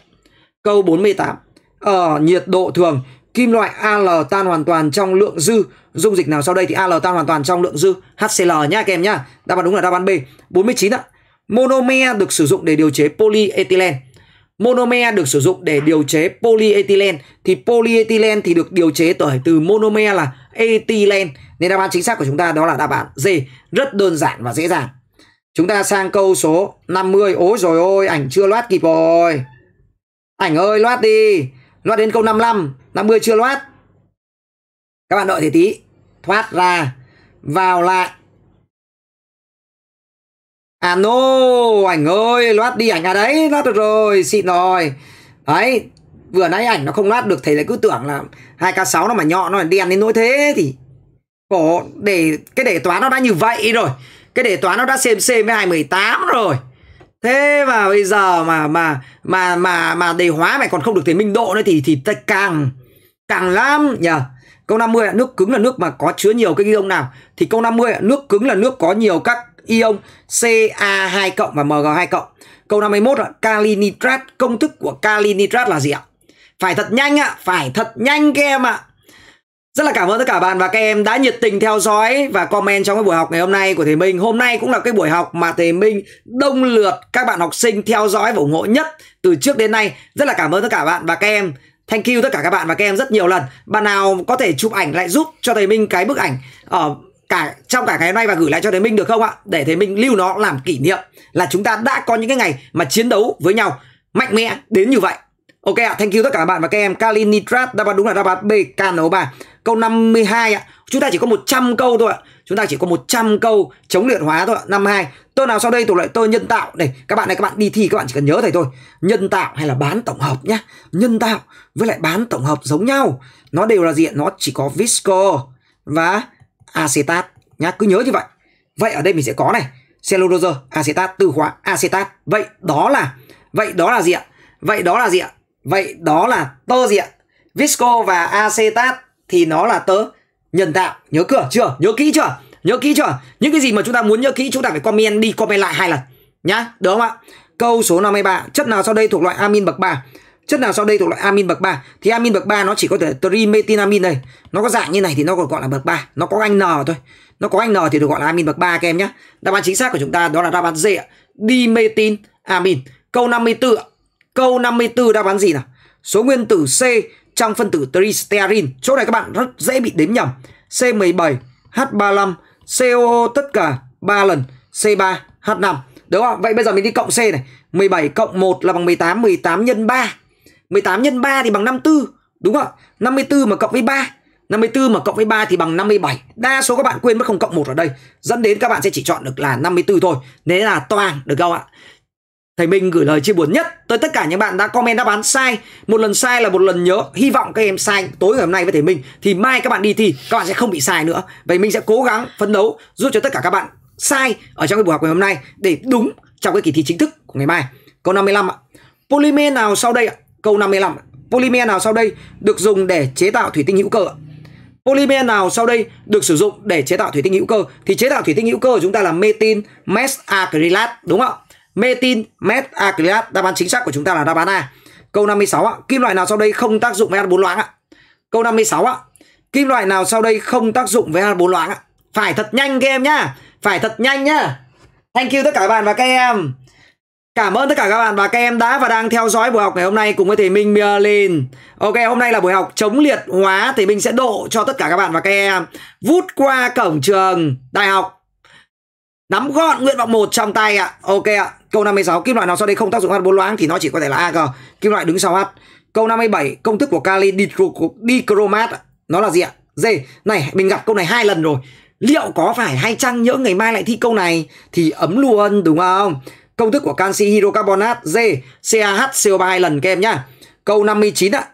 Câu 48. Ở nhiệt độ thường, kim loại Al tan hoàn toàn trong lượng dư dung dịch nào sau đây thì Al tan hoàn toàn trong lượng dư HCl nhá các em nhá. Đáp án đúng là đáp án B. 49 ạ. Monomer được sử dụng để điều chế polyethylene. Monomer được sử dụng để điều chế polyethylene thì polyethylene thì được điều chế bởi từ monomer là ethylene. Nên đáp án chính xác của chúng ta đó là đáp án D, rất đơn giản và dễ dàng. Chúng ta sang câu số 50. Ôi rồi ôi, ảnh chưa loát kịp rồi. Ảnh ơi, loát đi. Loát đến câu 55. 50 chưa loát. Các bạn đợi thì tí. Thoát ra. Vào lại. À no, ảnh ơi, loát đi ảnh à đấy, loát được rồi, xịn rồi. Đấy, vừa nãy ảnh nó không loát được thầy lại cứ tưởng là 2K6 nó mà nhọn nó là đen đến nỗi thế thì Cổ để cái để toán nó đã như vậy rồi cái đề toán nó đã xem xem với 218 rồi thế mà bây giờ mà mà mà mà mà đề hóa mày còn không được thể minh độ nữa thì thì càng càng lắm nhỉ câu 50 là nước cứng là nước mà có chứa nhiều cái ion nào thì câu 50 là nước cứng là nước có nhiều các ion Ca2 cộng và Mg2 cộng câu 51 là kali nitrat công thức của kali nitrat là gì ạ phải thật nhanh ạ phải thật nhanh các em ạ rất là cảm ơn tất cả bạn và các em đã nhiệt tình theo dõi và comment trong cái buổi học ngày hôm nay của thầy Minh. Hôm nay cũng là cái buổi học mà thầy Minh đông lượt các bạn học sinh theo dõi và ủng hộ nhất từ trước đến nay. Rất là cảm ơn tất cả bạn và các em. Thank you tất cả các bạn và các em rất nhiều lần. Bạn nào có thể chụp ảnh lại giúp cho thầy Minh cái bức ảnh ở ờ, cả trong cả ngày hôm nay và gửi lại cho thầy Minh được không ạ? Để thầy Minh lưu nó làm kỷ niệm là chúng ta đã có những cái ngày mà chiến đấu với nhau mạnh mẽ đến như vậy. Ok ạ, thank you tất cả các bạn và các em. Kali Nitrat, đáp án đúng là đáp án B, K, 3 Câu 52 ạ. Chúng ta chỉ có 100 câu thôi ạ. Chúng ta chỉ có 100 câu chống luyện hóa thôi ạ. Năm 2. Tơ nào sau đây thuộc loại tôi nhân tạo. Này, các bạn này các bạn đi thi các bạn chỉ cần nhớ thầy thôi. Nhân tạo hay là bán tổng hợp nhá. Nhân tạo với lại bán tổng hợp giống nhau. Nó đều là diện Nó chỉ có visco và acetat nhá. Cứ nhớ như vậy. Vậy ở đây mình sẽ có này, cellulose, acetat, từ khóa acetat. Vậy đó là vậy đó là gì ạ? Vậy đó là gì ạ? Vậy đó là tơ gì ạ? Visco và acetat thì nó là tớ nhân tạo nhớ cửa chưa nhớ kỹ chưa nhớ kỹ chưa những cái gì mà chúng ta muốn nhớ kỹ chúng ta phải comment đi comment lại hai lần nhá đúng không ạ câu số 53 chất nào sau đây thuộc loại amin bậc 3 chất nào sau đây thuộc loại amin bậc 3 thì amin bậc 3 nó chỉ có thể trimetinamin đây nó có dạng như này thì nó còn gọi là bậc 3 nó có anh n thôi nó có anh n thì được gọi là amin bậc 3 các em nhé đáp án chính xác của chúng ta đó là đáp án D dimetin amin câu 54 câu 54 đáp án gì nào số nguyên tử C trong phân tử tristerin. Chỗ này các bạn rất dễ bị đếm nhầm. C17, H35, COO tất cả 3 lần, C3, H5. Đúng không? Vậy bây giờ mình đi cộng C này. 17 cộng 1 là bằng 18, 18 nhân 3. 18 nhân 3 thì bằng 54. Đúng không ạ? 54 mà cộng với 3 54 mà cộng với 3 thì bằng 57 Đa số các bạn quên mất không cộng 1 ở đây Dẫn đến các bạn sẽ chỉ chọn được là 54 thôi Nên là toàn được không ạ Thầy Minh gửi lời chia buồn nhất tới tất cả những bạn đã comment đáp án sai. Một lần sai là một lần nhớ. Hy vọng các em sai tối ngày hôm nay với thầy Minh thì mai các bạn đi thi các bạn sẽ không bị sai nữa. Vậy mình sẽ cố gắng phấn đấu giúp cho tất cả các bạn sai ở trong cái buổi học ngày hôm nay để đúng trong cái kỳ thi chính thức của ngày mai. Câu 55 ạ. Polymer nào sau đây ạ? Câu 55. Polymer nào sau đây được dùng để chế tạo thủy tinh hữu cơ ạ? Polymer nào sau đây được sử dụng để chế tạo thủy tinh hữu cơ? Thì chế tạo thủy tinh hữu cơ của chúng ta là metin, mesacrylat đúng không ạ? Metin, met acrylat, đáp án chính xác của chúng ta là đáp án A. Câu 56 ạ, kim loại nào sau đây không tác dụng với H4 loãng ạ? Câu 56 ạ, kim loại nào sau đây không tác dụng với H4 loãng ạ? Phải thật nhanh các em nhá, phải thật nhanh nhá. Thank you tất cả các bạn và các em. Cảm ơn tất cả các bạn và các em đã và đang theo dõi buổi học ngày hôm nay cùng với thầy Minh Merlin. Ok, hôm nay là buổi học chống liệt hóa thì mình sẽ độ cho tất cả các bạn và các em vút qua cổng trường đại học Nắm gọn nguyện vọng một trong tay ạ. Ok ạ. Câu 56 kim loại nào sau đây không tác dụng h bốn loãng thì nó chỉ có thể là Ag. Kim loại đứng sau H. Câu 57 công thức của kali dichromat nó là gì ạ? D. Này mình gặp câu này hai lần rồi. Liệu có phải hay chăng nhỡ ngày mai lại thi câu này thì ấm luôn đúng không? Công thức của canxi hydrocarbonat D CaH CO3 hai lần các em nhá. Câu 59 ạ.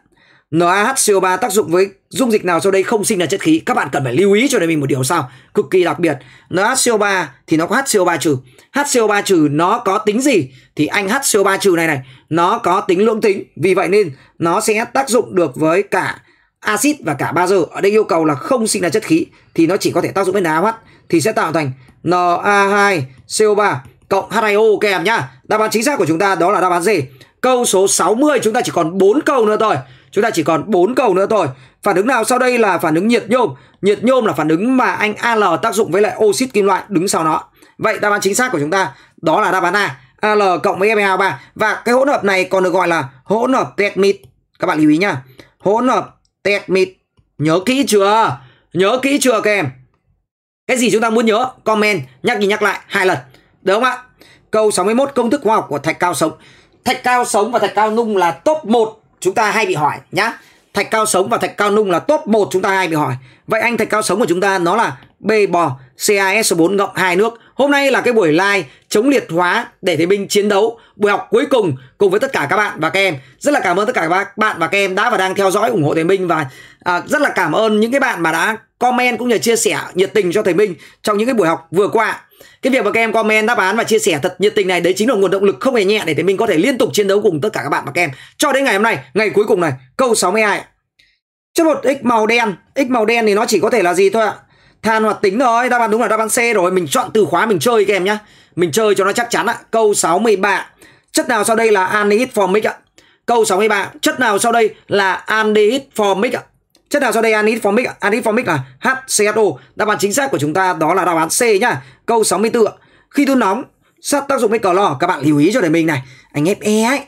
NaHCO3 tác dụng với dung dịch nào sau đây không sinh ra chất khí. Các bạn cần phải lưu ý cho đời mình một điều sao cực kỳ đặc biệt. NaHCO3 thì nó có HCO3 trừ. HCO3 trừ nó có tính gì? Thì anh HCO3 trừ này này, nó có tính lưỡng tính. Vì vậy nên nó sẽ tác dụng được với cả axit và cả bazơ. Ở đây yêu cầu là không sinh ra chất khí thì nó chỉ có thể tác dụng với NaOH thì sẽ tạo thành Na2CO3 cộng H2O kèm nhá. Đáp án chính xác của chúng ta đó là đáp án gì? Câu số 60 chúng ta chỉ còn 4 câu nữa thôi. Chúng ta chỉ còn 4 cầu nữa thôi. Phản ứng nào sau đây là phản ứng nhiệt nhôm. Nhiệt nhôm là phản ứng mà anh Al tác dụng với lại oxit kim loại đứng sau nó. Vậy đáp án chính xác của chúng ta đó là đáp án A. Al cộng với FeH3 và cái hỗn hợp này còn được gọi là hỗn hợp tetmit. Các bạn lưu ý nhá. Hỗn hợp tetmit. Nhớ kỹ chưa? Nhớ kỹ chưa các em? Cái gì chúng ta muốn nhớ? Comment nhắc đi nhắc lại hai lần. Được không ạ? Câu 61 công thức hóa học của thạch cao sống. Thạch cao sống và thạch cao nung là top 1 chúng ta hay bị hỏi nhá thạch cao sống và thạch cao nung là top 1 chúng ta hay bị hỏi vậy anh thạch cao sống của chúng ta nó là b bò cas 4 cộng hai nước hôm nay là cái buổi live chống liệt hóa để thế binh chiến đấu buổi học cuối cùng cùng với tất cả các bạn và các em rất là cảm ơn tất cả các bạn và các em đã và đang theo dõi ủng hộ thế binh và à, rất là cảm ơn những cái bạn mà đã comment cũng như chia sẻ nhiệt tình cho thầy minh trong những cái buổi học vừa qua cái việc mà các em comment đáp án và chia sẻ thật nhiệt tình này đấy chính là nguồn động lực không hề nhẹ để, để mình có thể liên tục chiến đấu cùng tất cả các bạn và các em cho đến ngày hôm nay ngày cuối cùng này câu 62 chất bột x màu đen x màu đen thì nó chỉ có thể là gì thôi ạ than hoạt tính rồi đáp án đúng là đáp án C rồi mình chọn từ khóa mình chơi các em nhá mình chơi cho nó chắc chắn ạ à. câu 63 chất nào sau đây là aldehyde formic ạ à? câu 63 chất nào sau đây là aldehyde formic ạ Chất nào sau đây anhydroformic anhydroformic là HCSO. Đáp án chính xác của chúng ta đó là đáp án C nhá. Câu 64 Khi đun nóng, sắt tác dụng với clo, các bạn lưu ý cho để mình này. Anh Fe ấy,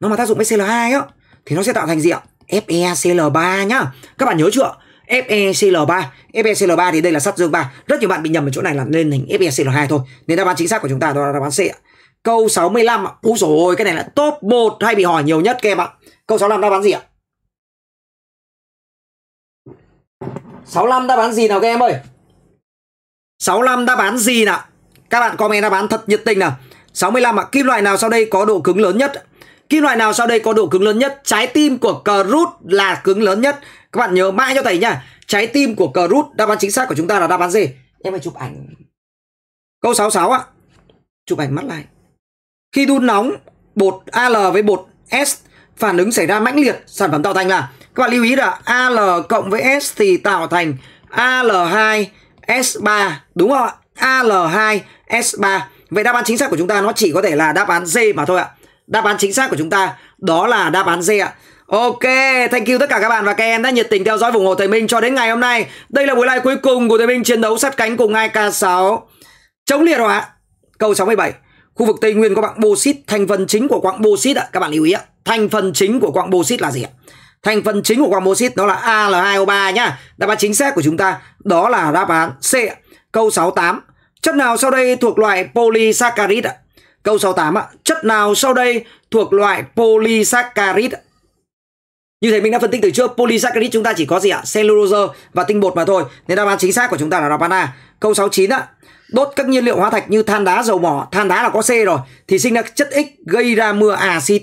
nó mà tác dụng với Cl2 á thì nó sẽ tạo thành gì ạ? FeCl3 nhá. Các bạn nhớ chưa? FeCl3 FeCl3 e thì đây là sắt dương 3 Rất nhiều bạn bị nhầm ở chỗ này là lên hình FeCl2 thôi Nên đáp án chính xác của chúng ta đó là đáp án C ạ Câu 65 Úi dồi ôi cái này là top 1 hay bị hỏi nhiều nhất các em ạ Câu 65 đáp án gì ạ 65 đáp án gì nào các em ơi 65 đáp án gì nào Các bạn comment đáp án thật nhiệt tình nào 65 ạ à. Kim loại nào sau đây có độ cứng lớn nhất Kim loại nào sau đây có độ cứng lớn nhất Trái tim của cờ rút là cứng lớn nhất Các bạn nhớ mãi cho thầy nha Trái tim của cờ rút Đáp án chính xác của chúng ta là đáp án gì Em phải chụp ảnh Câu 66 ạ Chụp ảnh mắt lại Khi đun nóng Bột AL với bột S Phản ứng xảy ra mãnh liệt Sản phẩm tạo thành là các bạn lưu ý là AL cộng với S thì tạo thành AL2 S3 đúng không ạ? AL2 S3. Vậy đáp án chính xác của chúng ta nó chỉ có thể là đáp án D mà thôi ạ. Đáp án chính xác của chúng ta đó là đáp án D ạ. Ok, thank you tất cả các bạn và các em đã nhiệt tình theo dõi ủng hộ Thầy Minh cho đến ngày hôm nay. Đây là buổi live cuối cùng của Thầy Minh chiến đấu sát cánh cùng 2K6. Chống liệt hóa. Câu 67. Khu vực Tây Nguyên có quặng bô xít, thành phần chính của quặng bô xít ạ. Các bạn lưu ý ạ. Thành phần chính của quặng bô xít là gì ạ? Thành phần chính của quặng bô đó là Al2O3 nhá. Đáp án chính xác của chúng ta đó là đáp án C. Câu 68. Chất nào sau đây thuộc loại polysaccharide ạ? Câu 68 ạ. Chất nào sau đây thuộc loại polysaccharide? Như thế mình đã phân tích từ trước, polysaccharide chúng ta chỉ có gì ạ? Cellulose và tinh bột mà thôi. Nên đáp án chính xác của chúng ta là đáp án A. Câu 69 ạ. Đốt các nhiên liệu hóa thạch như than đá, dầu mỏ, than đá là có C rồi thì sinh ra chất X gây ra mưa axit.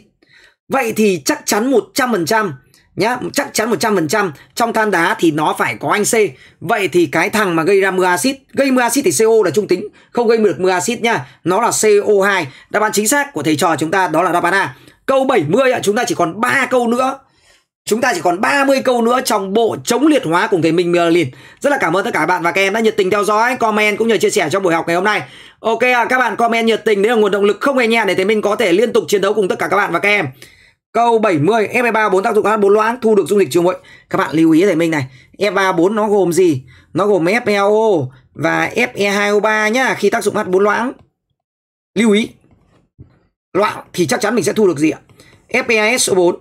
Vậy thì chắc chắn 100% nhá chắc chắn 100% trong than đá thì nó phải có anh C vậy thì cái thằng mà gây ra mưa axit gây mưa axit thì CO là trung tính không gây được mưa axit nhá nó là CO2 đáp án chính xác của thầy trò chúng ta đó là đáp án A câu 70 ạ chúng ta chỉ còn 3 câu nữa Chúng ta chỉ còn 30 câu nữa trong bộ chống liệt hóa cùng thầy Minh liền Rất là cảm ơn tất cả bạn và các em đã nhiệt tình theo dõi, comment cũng như chia sẻ trong buổi học ngày hôm nay. Ok à, các bạn comment nhiệt tình đấy là nguồn động lực không hề nhẹ để thầy Minh có thể liên tục chiến đấu cùng tất cả các bạn và các em. Câu 70, F3 4 tác dụng H4 loãng thu được dung dịch trường muội. Các bạn lưu ý thầy Minh này, F3 4 nó gồm gì? Nó gồm FeO và Fe2O3 nhá, khi tác dụng H4 loãng. Lưu ý. Loãng thì chắc chắn mình sẽ thu được gì ạ? FeSO4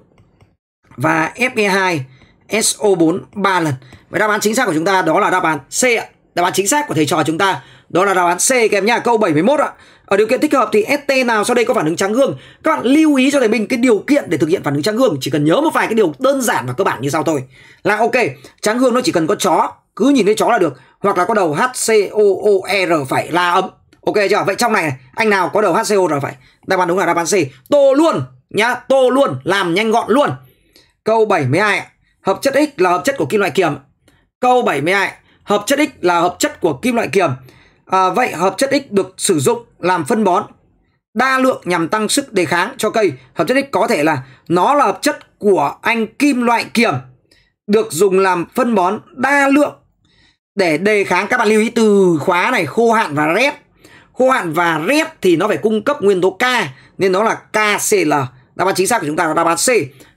và Fe2SO4 3 lần. Và đáp án chính xác của chúng ta đó là đáp án C ạ. Đáp án chính xác của thầy trò chúng ta đó là đáp án C các em nhá. Câu 71 ạ ở điều kiện thích hợp thì ST nào sau đây có phản ứng trắng gương các bạn lưu ý cho thầy mình cái điều kiện để thực hiện phản ứng trắng gương chỉ cần nhớ một vài cái điều đơn giản và cơ bản như sau thôi là ok trắng gương nó chỉ cần có chó cứ nhìn thấy chó là được hoặc là có đầu HCOOR phải là ấm ok chưa vậy trong này, anh nào có đầu HCOR phải đáp án đúng là đáp án C tô luôn nhá tô luôn làm nhanh gọn luôn câu 72 hợp chất X là hợp chất của kim loại kiềm câu 72 hợp chất X là hợp chất của kim loại kiềm À, vậy hợp chất X được sử dụng làm phân bón đa lượng nhằm tăng sức đề kháng cho cây. Hợp chất X có thể là nó là hợp chất của anh kim loại kiềm được dùng làm phân bón đa lượng để đề kháng các bạn lưu ý từ khóa này khô hạn và rét. Khô hạn và rét thì nó phải cung cấp nguyên tố K nên nó là KCl. Đáp án chính xác của chúng ta là đáp án C.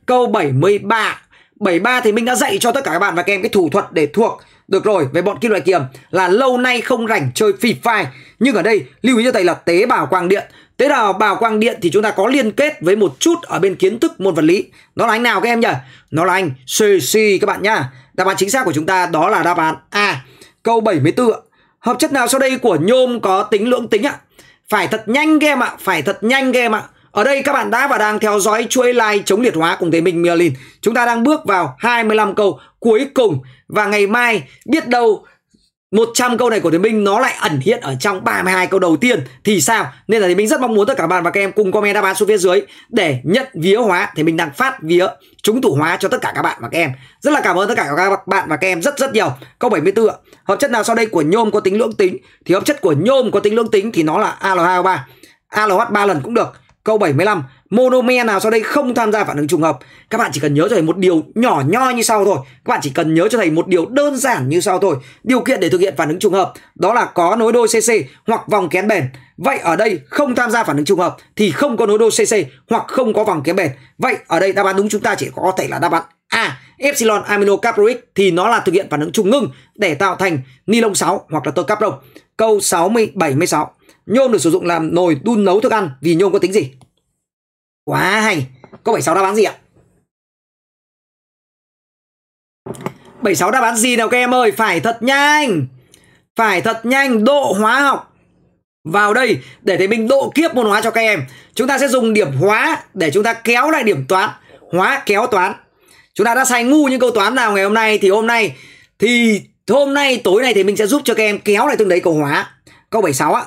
Câu 73. 73 thì mình đã dạy cho tất cả các bạn và các em cái thủ thuật để thuộc được rồi, về bọn kim loại kiềm là lâu nay không rảnh chơi phì phai. Nhưng ở đây lưu ý cho thầy là tế bào quang điện. Tế bào bào quang điện thì chúng ta có liên kết với một chút ở bên kiến thức môn vật lý. Nó là anh nào các em nhỉ? Nó là anh CC các bạn nhá. Đáp án chính xác của chúng ta đó là đáp án A. Câu 74 Hợp chất nào sau đây của nhôm có tính lưỡng tính ạ? Phải thật nhanh các em ạ, phải thật nhanh các em ạ. Ở đây các bạn đã và đang theo dõi chuỗi live chống liệt hóa cùng thầy Minh Merlin. Chúng ta đang bước vào 25 câu cuối cùng và ngày mai biết đâu 100 câu này của thế Minh nó lại ẩn hiện ở trong 32 câu đầu tiên thì sao? Nên là thế Minh rất mong muốn tất cả các bạn và các em cùng comment đáp án xuống phía dưới để nhận vía hóa thì mình đang phát vía chúng thủ hóa cho tất cả các bạn và các em. Rất là cảm ơn tất cả các bạn và các em rất rất nhiều. Câu 74 ạ. Hợp chất nào sau đây của nhôm có tính lưỡng tính? Thì hợp chất của nhôm có tính lưỡng tính thì nó là Al2O3. ALH 3 lần cũng được. Câu 75 monomer nào sau đây không tham gia phản ứng trùng hợp các bạn chỉ cần nhớ cho thầy một điều nhỏ nhoi như sau thôi các bạn chỉ cần nhớ cho thầy một điều đơn giản như sau thôi điều kiện để thực hiện phản ứng trùng hợp đó là có nối đôi cc hoặc vòng kén bền vậy ở đây không tham gia phản ứng trùng hợp thì không có nối đôi cc hoặc không có vòng kén bền vậy ở đây đáp án đúng chúng ta chỉ có thể là đáp án a epsilon amino caproic thì nó là thực hiện phản ứng trùng ngưng để tạo thành ni lông 6 hoặc là tơ capron câu 60 76 nhôm được sử dụng làm nồi đun nấu thức ăn vì nhôm có tính gì Quá hay. Câu 76 đáp án gì ạ? 76 đáp án gì nào các em ơi? Phải thật nhanh. Phải thật nhanh độ hóa học vào đây để thầy Minh độ kiếp môn hóa cho các em. Chúng ta sẽ dùng điểm hóa để chúng ta kéo lại điểm toán. Hóa kéo toán. Chúng ta đã sai ngu những câu toán nào ngày hôm nay thì hôm nay thì hôm nay tối nay thì mình sẽ giúp cho các em kéo lại từng đấy câu hóa. Câu 76 á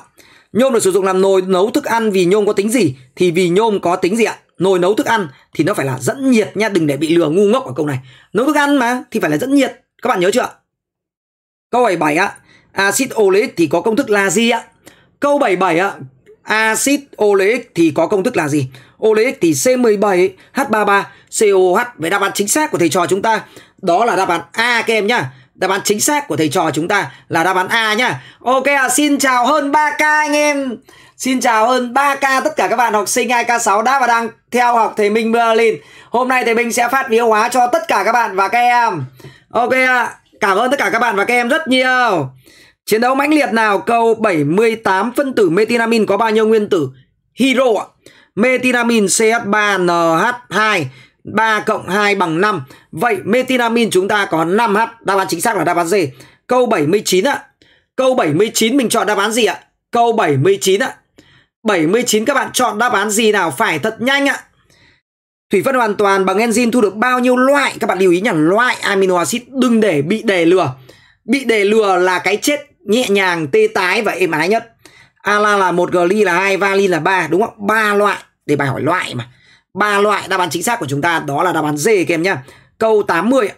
Nhôm được sử dụng làm nồi nấu thức ăn vì nhôm có tính gì? Thì vì nhôm có tính gì ạ? Nồi nấu thức ăn thì nó phải là dẫn nhiệt nha, đừng để bị lừa ngu ngốc ở câu này. Nấu thức ăn mà thì phải là dẫn nhiệt. Các bạn nhớ chưa? Câu 77 ạ. axit oleic thì có công thức là gì ạ? Câu 77 ạ. axit oleic thì có công thức là gì? Oleic thì C17H33COH vậy đáp án chính xác của thầy trò chúng ta đó là đáp án A các em nhá. Đáp án chính xác của thầy trò chúng ta là đáp án A nhá. Ok à, xin chào hơn 3K anh em. Xin chào hơn 3K tất cả các bạn học sinh 2K6 đã và đang theo học thầy Minh Berlin. Hôm nay thầy Minh sẽ phát biểu hóa cho tất cả các bạn và các em. Ok ạ. À, cảm ơn tất cả các bạn và các em rất nhiều. Chiến đấu mãnh liệt nào? Câu 78 phân tử metinamin có bao nhiêu nguyên tử? Hero ạ. Metinamin CH3NH2 3 cộng 2 bằng 5. Vậy metinamin chúng ta có 5H, đáp án chính xác là đáp án gì Câu 79 ạ. Câu 79 mình chọn đáp án gì ạ? Câu 79 ạ. 79 các bạn chọn đáp án gì nào? Phải thật nhanh ạ. Thủy phân hoàn toàn bằng enzyme thu được bao nhiêu loại? Các bạn lưu ý nhỉ, loại amino acid đừng để bị đề lừa. Bị đề lừa là cái chết nhẹ nhàng, tê tái và êm ái nhất. Ala là 1 gly là 2, valin là 3, đúng không? 3 loại để bài hỏi loại mà ba loại đáp án chính xác của chúng ta đó là đáp án D các em nhá. Câu 80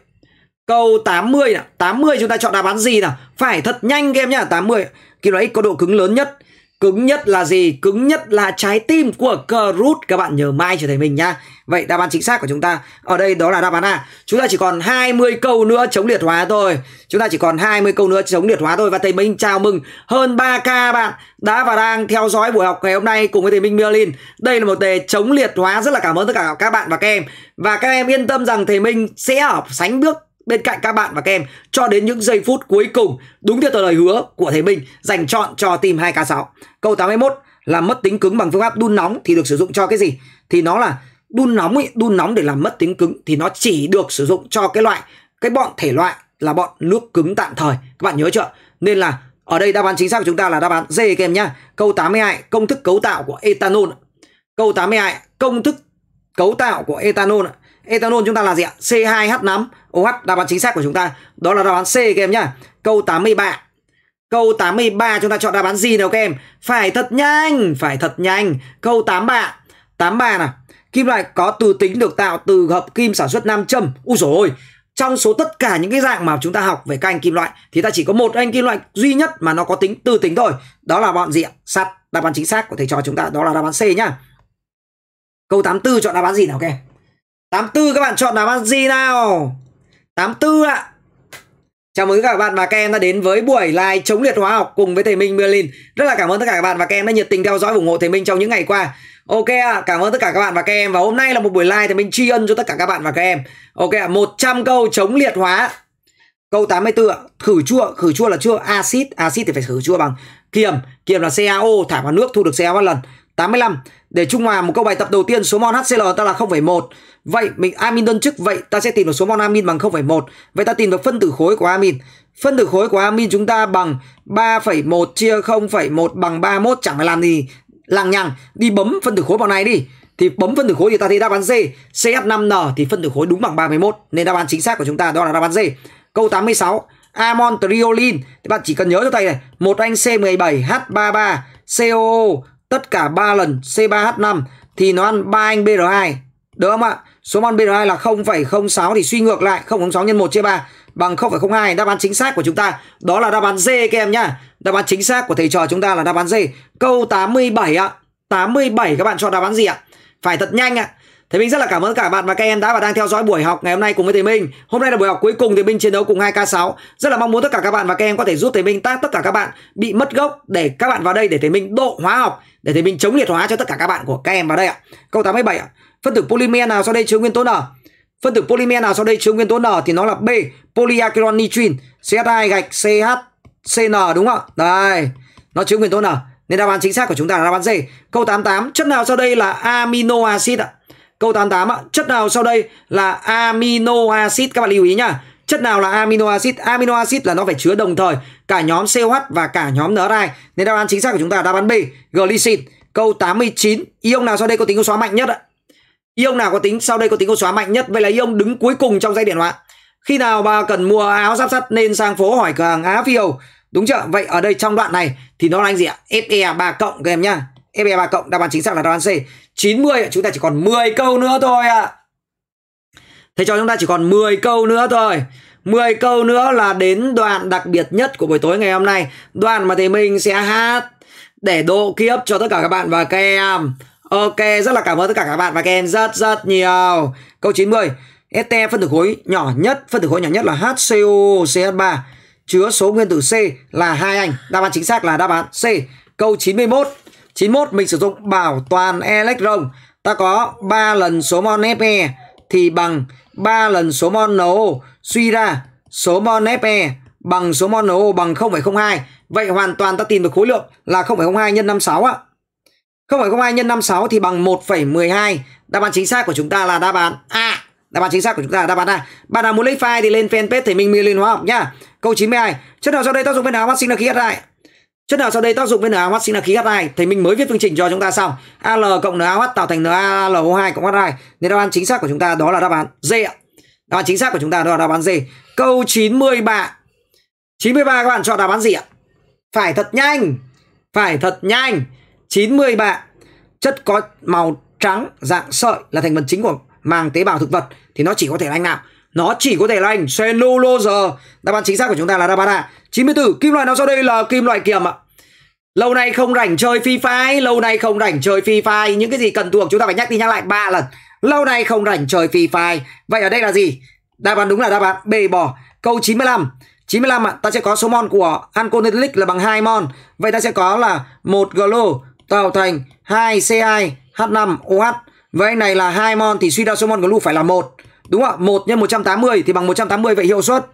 Câu 80 nào, 80 chúng ta chọn đáp án gì nào? Phải thật nhanh các em nhá, 80. Kim loại X có độ cứng lớn nhất Cứng nhất là gì? Cứng nhất là trái tim của Cruz. Các bạn nhớ mai trở thành mình nhá. Vậy đáp án chính xác của chúng ta ở đây đó là đáp án A. Chúng ta chỉ còn 20 câu nữa chống liệt hóa thôi. Chúng ta chỉ còn 20 câu nữa chống liệt hóa thôi. Và thầy Minh chào mừng hơn 3k bạn đã và đang theo dõi buổi học ngày hôm nay cùng với thầy Minh Merlin. Đây là một đề chống liệt hóa. Rất là cảm ơn tất cả các bạn và các em. Và các em yên tâm rằng thầy Minh sẽ ở sánh bước bên cạnh các bạn và các em cho đến những giây phút cuối cùng đúng theo tờ lời hứa của Thế Minh dành chọn cho team 2K6. Câu 81 là mất tính cứng bằng phương pháp đun nóng thì được sử dụng cho cái gì? Thì nó là đun nóng ấy, đun nóng để làm mất tính cứng thì nó chỉ được sử dụng cho cái loại cái bọn thể loại là bọn nước cứng tạm thời. Các bạn nhớ chưa? Nên là ở đây đáp án chính xác của chúng ta là đáp án D các em nhá. Câu 82, công thức cấu tạo của ethanol. Câu 82, công thức cấu tạo của ethanol Ethanol chúng ta là gì ạ? C2H5OH đáp án chính xác của chúng ta. Đó là đáp án C các em nhá. Câu 83. Câu 83 chúng ta chọn đáp án gì nào các em? Phải thật nhanh, phải thật nhanh. Câu 83. 83 nào. Kim loại có từ tính được tạo từ hợp kim sản xuất nam châm. Úi dồi ôi, trong số tất cả những cái dạng mà chúng ta học về các anh kim loại thì ta chỉ có một anh kim loại duy nhất mà nó có tính từ tính thôi. Đó là bọn gì ạ? Sắt. Đáp án chính xác của thầy trò chúng ta đó là đáp án C nhá. Câu 84 chọn đáp án gì nào các em? 84 các bạn chọn đáp án gì nào? 84 ạ. Chào mừng các bạn và các em đã đến với buổi live chống liệt hóa học cùng với thầy Minh Berlin Rất là cảm ơn tất cả các bạn và các em đã nhiệt tình theo dõi ủng hộ thầy Minh trong những ngày qua. Ok ạ, à, cảm ơn tất cả các bạn và các em và hôm nay là một buổi live thì mình tri ân cho tất cả các bạn và các em. Ok ạ, à, 100 câu chống liệt hóa. Câu 84 ạ, khử chua, khử chua là chua axit, axit thì phải khử chua bằng kiềm, kiềm là CaO thả vào nước thu được CaO một lần. 85 để trung hòa một câu bài tập đầu tiên số mol HCl ta là 0,1. Vậy mình amin đơn chức vậy ta sẽ tìm được số mol amin bằng 0,1. Vậy ta tìm được phân tử khối của amin. Phân tử khối của amin chúng ta bằng 3,1 chia 0,1 bằng 31 chẳng phải làm gì lằng nhằng đi bấm phân tử khối vào này đi thì bấm phân tử khối thì ta thấy đáp án C. CH5N thì phân tử khối đúng bằng 31 nên đáp án chính xác của chúng ta đó là đáp án D. Câu 86 amon triolin thì bạn chỉ cần nhớ cho thầy này một anh C17H33 COO tất cả 3 lần C3H5 thì nó ăn 3 anh BR2. Được không ạ? Số mol BR2 là 0,06 thì suy ngược lại 0,06 nhân 1 chia 3 bằng 0,02 đáp án chính xác của chúng ta. Đó là đáp án D các em nhá. Đáp án chính xác của thầy trò chúng ta là đáp án D. Câu 87 ạ. 87 các bạn chọn đáp án gì ạ? Phải thật nhanh ạ. Thế Minh rất là cảm ơn cả bạn và các em đã và đang theo dõi buổi học ngày hôm nay cùng với thầy Minh. Hôm nay là buổi học cuối cùng Thế Minh chiến đấu cùng 2K6. Rất là mong muốn tất cả các bạn và các em có thể giúp thầy Minh tác tất cả các bạn bị mất gốc để các bạn vào đây để thầy Minh độ hóa học, để thầy Minh chống liệt hóa cho tất cả các bạn của các em vào đây ạ. Câu 87 ạ. Phân tử polymer nào sau đây chứa nguyên tố N? Phân tử polymer nào sau đây chứa nguyên tố N thì nó là B, polyacrylon nitrin, CH2 gạch CH CN đúng không ạ? Đây. Nó chứa nguyên tố N. Nên đáp án chính xác của chúng ta là đáp án C. Câu 88, chất nào sau đây là amino acid ạ? Câu 88 ạ, chất nào sau đây là amino acid các bạn lưu ý nhá. Chất nào là amino acid? Amino acid là nó phải chứa đồng thời cả nhóm COH và cả nhóm NH2. Nên đáp án chính xác của chúng ta là đáp án B, glycine. Câu 89, ion nào sau đây có tính hô xóa mạnh nhất ạ? Ion nào có tính sau đây có tính hô xóa mạnh nhất? Vậy là ion đứng cuối cùng trong dây điện hóa. Khi nào bà cần mua áo giáp sắt nên sang phố hỏi cửa hàng Á phiêu Đúng chưa? Vậy ở đây trong đoạn này thì nó là anh gì ạ? FE3 cộng các em nhá. FE3 cộng đáp án chính xác là đáp án C. 90 chúng ta chỉ còn 10 câu nữa thôi ạ. À. Thầy cho chúng ta chỉ còn 10 câu nữa thôi. 10 câu nữa là đến đoạn đặc biệt nhất của buổi tối ngày hôm nay. Đoạn mà thầy mình sẽ hát để độ kiếp cho tất cả các bạn và các em. Ok, rất là cảm ơn tất cả các bạn và các em rất rất nhiều. Câu 90. ST phân tử khối nhỏ nhất, phân tử khối nhỏ nhất là HCOCH3 chứa số nguyên tử C là hai anh. Đáp án chính xác là đáp án C. Câu 91 91 mình sử dụng bảo toàn electron ta có 3 lần số mol Fe thì bằng 3 lần số mol NO suy ra số mol Fe bằng số mol NO bằng 0,02 vậy hoàn toàn ta tìm được khối lượng là 0,02 nhân 56 ạ 0,02 nhân 56 thì bằng 1,12 đáp án chính xác của chúng ta là đáp án A đáp án chính xác của chúng ta là đáp án A bạn nào muốn lấy file thì lên fanpage thì mình, mình liên hóa học nhá câu 92 chất nào sau đây tác dụng bên nào phát sinh là khí lại Chất nào sau đây tác dụng với NaOH sinh ra khí H2 thì mình mới viết phương trình cho chúng ta xong. Al cộng NaOH tạo thành NaLO2 cộng H2. Nên đáp án chính xác của chúng ta đó là đáp án D ạ. Đáp án chính xác của chúng ta đó là đáp án D. Câu 93. 93 các bạn chọn đáp án gì ạ? Phải thật nhanh. Phải thật nhanh. 93. Chất có màu trắng dạng sợi là thành phần chính của màng tế bào thực vật thì nó chỉ có thể là anh nào? Nó chỉ có thể là ảnh cellulose. Đáp án chính xác của chúng ta là đáp án A. 94. Kim loại nào sau đây là kim loại kiềm ạ? Lâu nay không rảnh chơi Free Fire, lâu nay không rảnh chơi Free Fire, những cái gì cần thuộc chúng ta phải nhắc đi nhắc lại ba lần. Lâu nay không rảnh chơi Free Fire. Vậy ở đây là gì? Đáp án đúng là đáp án B bỏ Câu 95. 95 ạ, ta sẽ có số mol của alcoholic là bằng 2 mol. Vậy ta sẽ có là một glo tạo thành 2 C2H5OH. Vậy này là 2 mol thì suy ra số mol của lu phải là 1. Đúng không ạ? 1 x 180 thì bằng 180 vậy hiệu suất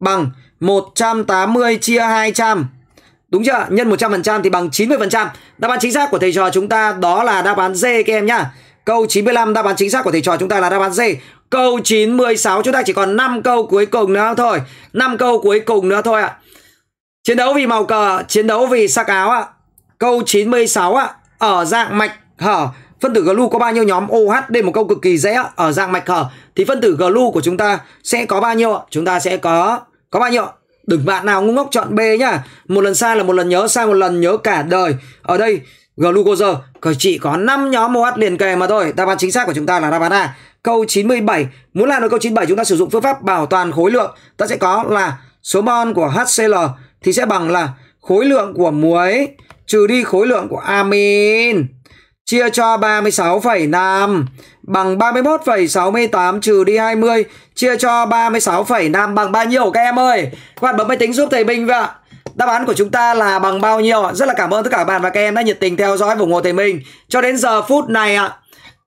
bằng 180 chia 200. Đúng chưa? Nhân 100% thì bằng 90%. Đáp án chính xác của thầy trò chúng ta đó là đáp án D các em nhá. Câu 95 đáp án chính xác của thầy trò chúng ta là đáp án D. Câu 96 chúng ta chỉ còn 5 câu cuối cùng nữa thôi. 5 câu cuối cùng nữa thôi ạ. Chiến đấu vì màu cờ, chiến đấu vì sắc áo ạ. À. Câu 96 ạ. Ở dạng mạch hở Phân tử glu có bao nhiêu nhóm OH? Đây một câu cực kỳ dễ ở dạng mạch hở. Thì phân tử glu của chúng ta sẽ có bao nhiêu? Chúng ta sẽ có có bao nhiêu? Đừng bạn nào ngu ngốc chọn B nhá. Một lần sai là một lần nhớ, sai một lần nhớ cả đời. Ở đây glucose chỉ có 5 nhóm OH liền kề mà thôi. Đáp án chính xác của chúng ta là đáp án A. Câu 97. Muốn làm được câu 97 chúng ta sử dụng phương pháp bảo toàn khối lượng. Ta sẽ có là số mol của HCl thì sẽ bằng là khối lượng của muối trừ đi khối lượng của amin chia cho 36,5 bằng 31,68 trừ đi 20 chia cho 36,5 bằng bao nhiêu các em ơi? Các bạn bấm máy tính giúp thầy Minh vậy ạ. Đáp án của chúng ta là bằng bao nhiêu ạ? Rất là cảm ơn tất cả các bạn và các em đã nhiệt tình theo dõi và ủng hộ thầy Minh cho đến giờ phút này ạ.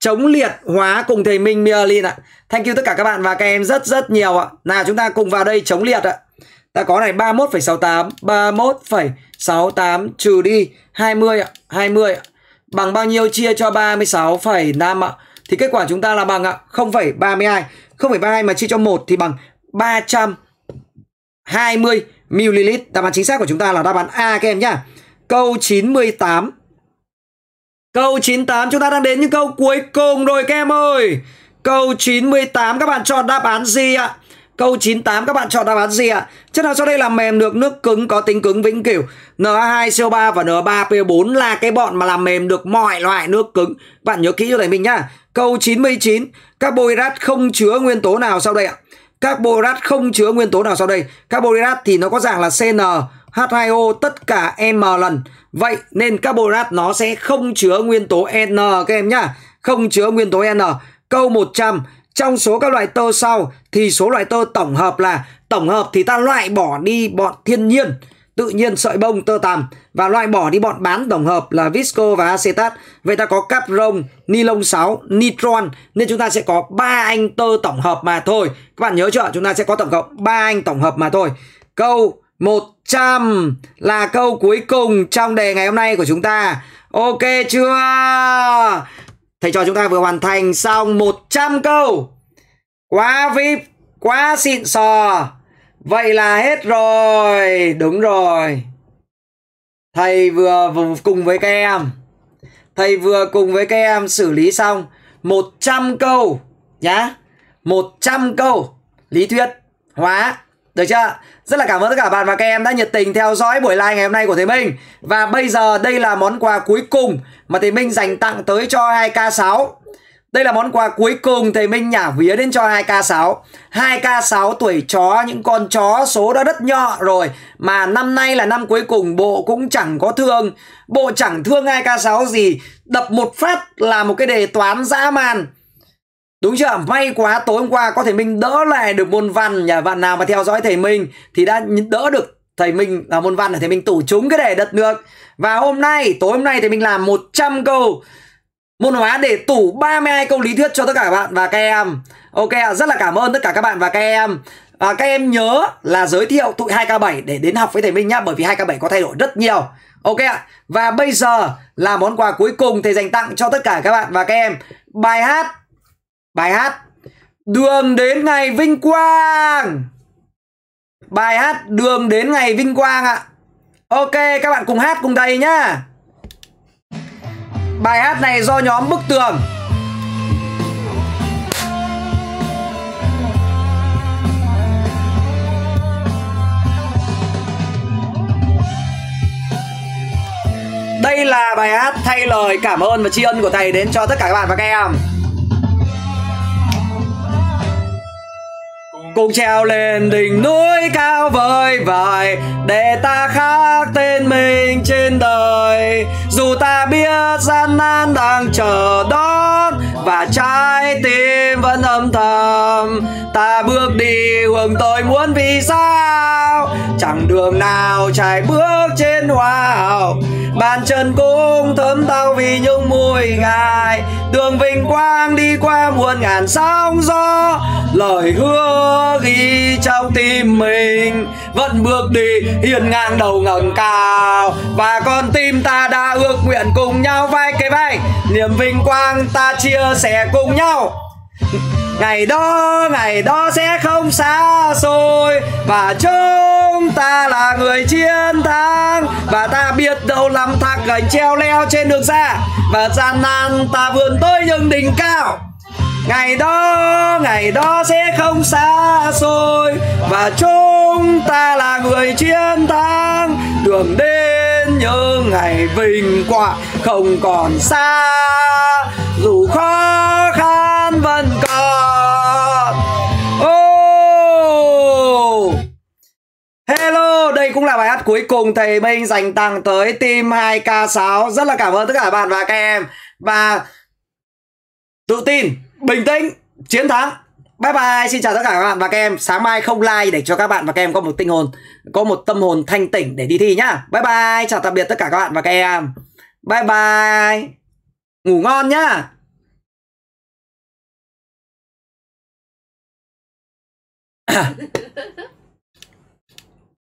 Chống liệt hóa cùng thầy Minh Mierlin ạ. Thank you tất cả các bạn và các em rất rất nhiều ạ. Nào chúng ta cùng vào đây chống liệt ạ. Ta có này 31,68 31,68 trừ đi 20 ạ. 20 ạ bằng bao nhiêu chia cho 36,5 ạ? Thì kết quả chúng ta là bằng ạ 0,32. 0,32 mà chia cho 1 thì bằng 320 ml. Đáp án chính xác của chúng ta là đáp án A các em nhá. Câu 98. Câu 98 chúng ta đang đến những câu cuối cùng rồi các em ơi. Câu 98 các bạn chọn đáp án gì ạ? Câu 98 các bạn chọn đáp án gì ạ? Chất nào sau đây là mềm được nước cứng có tính cứng vĩnh cửu. Na2CO3 và Na3PO4 là cái bọn mà làm mềm được mọi loại nước cứng. Bạn nhớ kỹ cho thầy mình nhá. Câu 99, carbohydrate không chứa nguyên tố nào sau đây ạ? Carbohydrate không chứa nguyên tố nào sau đây? Carbohydrate thì nó có dạng là CN, H2O tất cả M lần. Vậy nên carbohydrate nó sẽ không chứa nguyên tố N các em nhá. Không chứa nguyên tố N. Câu 100, trong số các loại tơ sau thì số loại tơ tổng hợp là tổng hợp thì ta loại bỏ đi bọn thiên nhiên, tự nhiên sợi bông tơ tằm và loại bỏ đi bọn bán tổng hợp là visco và acetat. Vậy ta có capron, ni lông 6, nitron nên chúng ta sẽ có ba anh tơ tổng hợp mà thôi. Các bạn nhớ chưa? Chúng ta sẽ có tổng cộng ba anh tổng hợp mà thôi. Câu 100 là câu cuối cùng trong đề ngày hôm nay của chúng ta. Ok chưa? Thầy trò chúng ta vừa hoàn thành xong 100 câu. Quá vip, quá xịn sò. Vậy là hết rồi, đúng rồi. Thầy vừa cùng với các em. Thầy vừa cùng với các em xử lý xong 100 câu nhá. 100 câu lý thuyết hóa. Được chưa? Rất là cảm ơn tất cả bạn và các em đã nhiệt tình theo dõi buổi live ngày hôm nay của Thế Minh. Và bây giờ đây là món quà cuối cùng mà Thế Minh dành tặng tới cho 2K6. Đây là món quà cuối cùng thầy Minh nhả vía đến cho 2K6 2K6 tuổi chó Những con chó số đã rất nhỏ rồi Mà năm nay là năm cuối cùng Bộ cũng chẳng có thương Bộ chẳng thương 2K6 gì Đập một phát là một cái đề toán dã man Đúng chưa? May quá tối hôm qua có thể mình đỡ lại được môn văn Nhà bạn nào mà theo dõi thầy mình Thì đã đỡ được thầy mình là môn văn là Thầy Minh tủ chúng cái đề đất nước Và hôm nay, tối hôm nay thì mình làm 100 câu môn hóa để tủ 32 câu lý thuyết cho tất cả các bạn và các em Ok, rất là cảm ơn tất cả các bạn và các em và các em nhớ là giới thiệu tụi 2K7 để đến học với thầy Minh nhá Bởi vì 2K7 có thay đổi rất nhiều Ok ạ Và bây giờ là món quà cuối cùng thầy dành tặng cho tất cả các bạn và các em Bài hát Bài hát Đường đến ngày vinh quang Bài hát Đường đến ngày vinh quang ạ Ok các bạn cùng hát cùng thầy nhá Bài hát này do nhóm Bức Tường Đây là bài hát thay lời cảm ơn và tri ân của thầy đến cho tất cả các bạn và các em cùng treo lên đỉnh núi cao vời vải để ta khắc tên mình trên đời dù ta biết gian nan đang chờ đón và trái tim vẫn âm thầm ta bước đi hướng tôi muốn vì sao chẳng đường nào trải bước trên hoa hảo bàn chân cũng thấm đau vì những mùi ngài đường vinh quang đi qua muôn ngàn sóng gió lời hứa ghi trong tim mình vẫn bước đi hiên ngang đầu ngẩng cao và con tim ta đã ước nguyện cùng nhau vai cái vai niềm vinh quang ta chia sẻ cùng nhau ngày đó ngày đó sẽ không xa xôi và chúng ta là người chiến thắng và ta biết đâu lắm thằng gánh treo leo trên đường xa và gian nan ta vươn tới những đỉnh cao ngày đó ngày đó sẽ không xa xôi và chúng ta là người chiến thắng đường đến những ngày vinh quang không còn xa dù khó khăn vẫn còn Hello, đây cũng là bài hát cuối cùng thầy Minh dành tặng tới team 2K6. Rất là cảm ơn tất cả bạn và các em. Và tự tin, bình tĩnh, chiến thắng. Bye bye, xin chào tất cả các bạn và các em. Sáng mai không like để cho các bạn và các em có một tinh hồn, có một tâm hồn thanh tỉnh để đi thi nhá. Bye bye, chào tạm biệt tất cả các bạn và các em. Bye bye. Ngủ ngon nhá.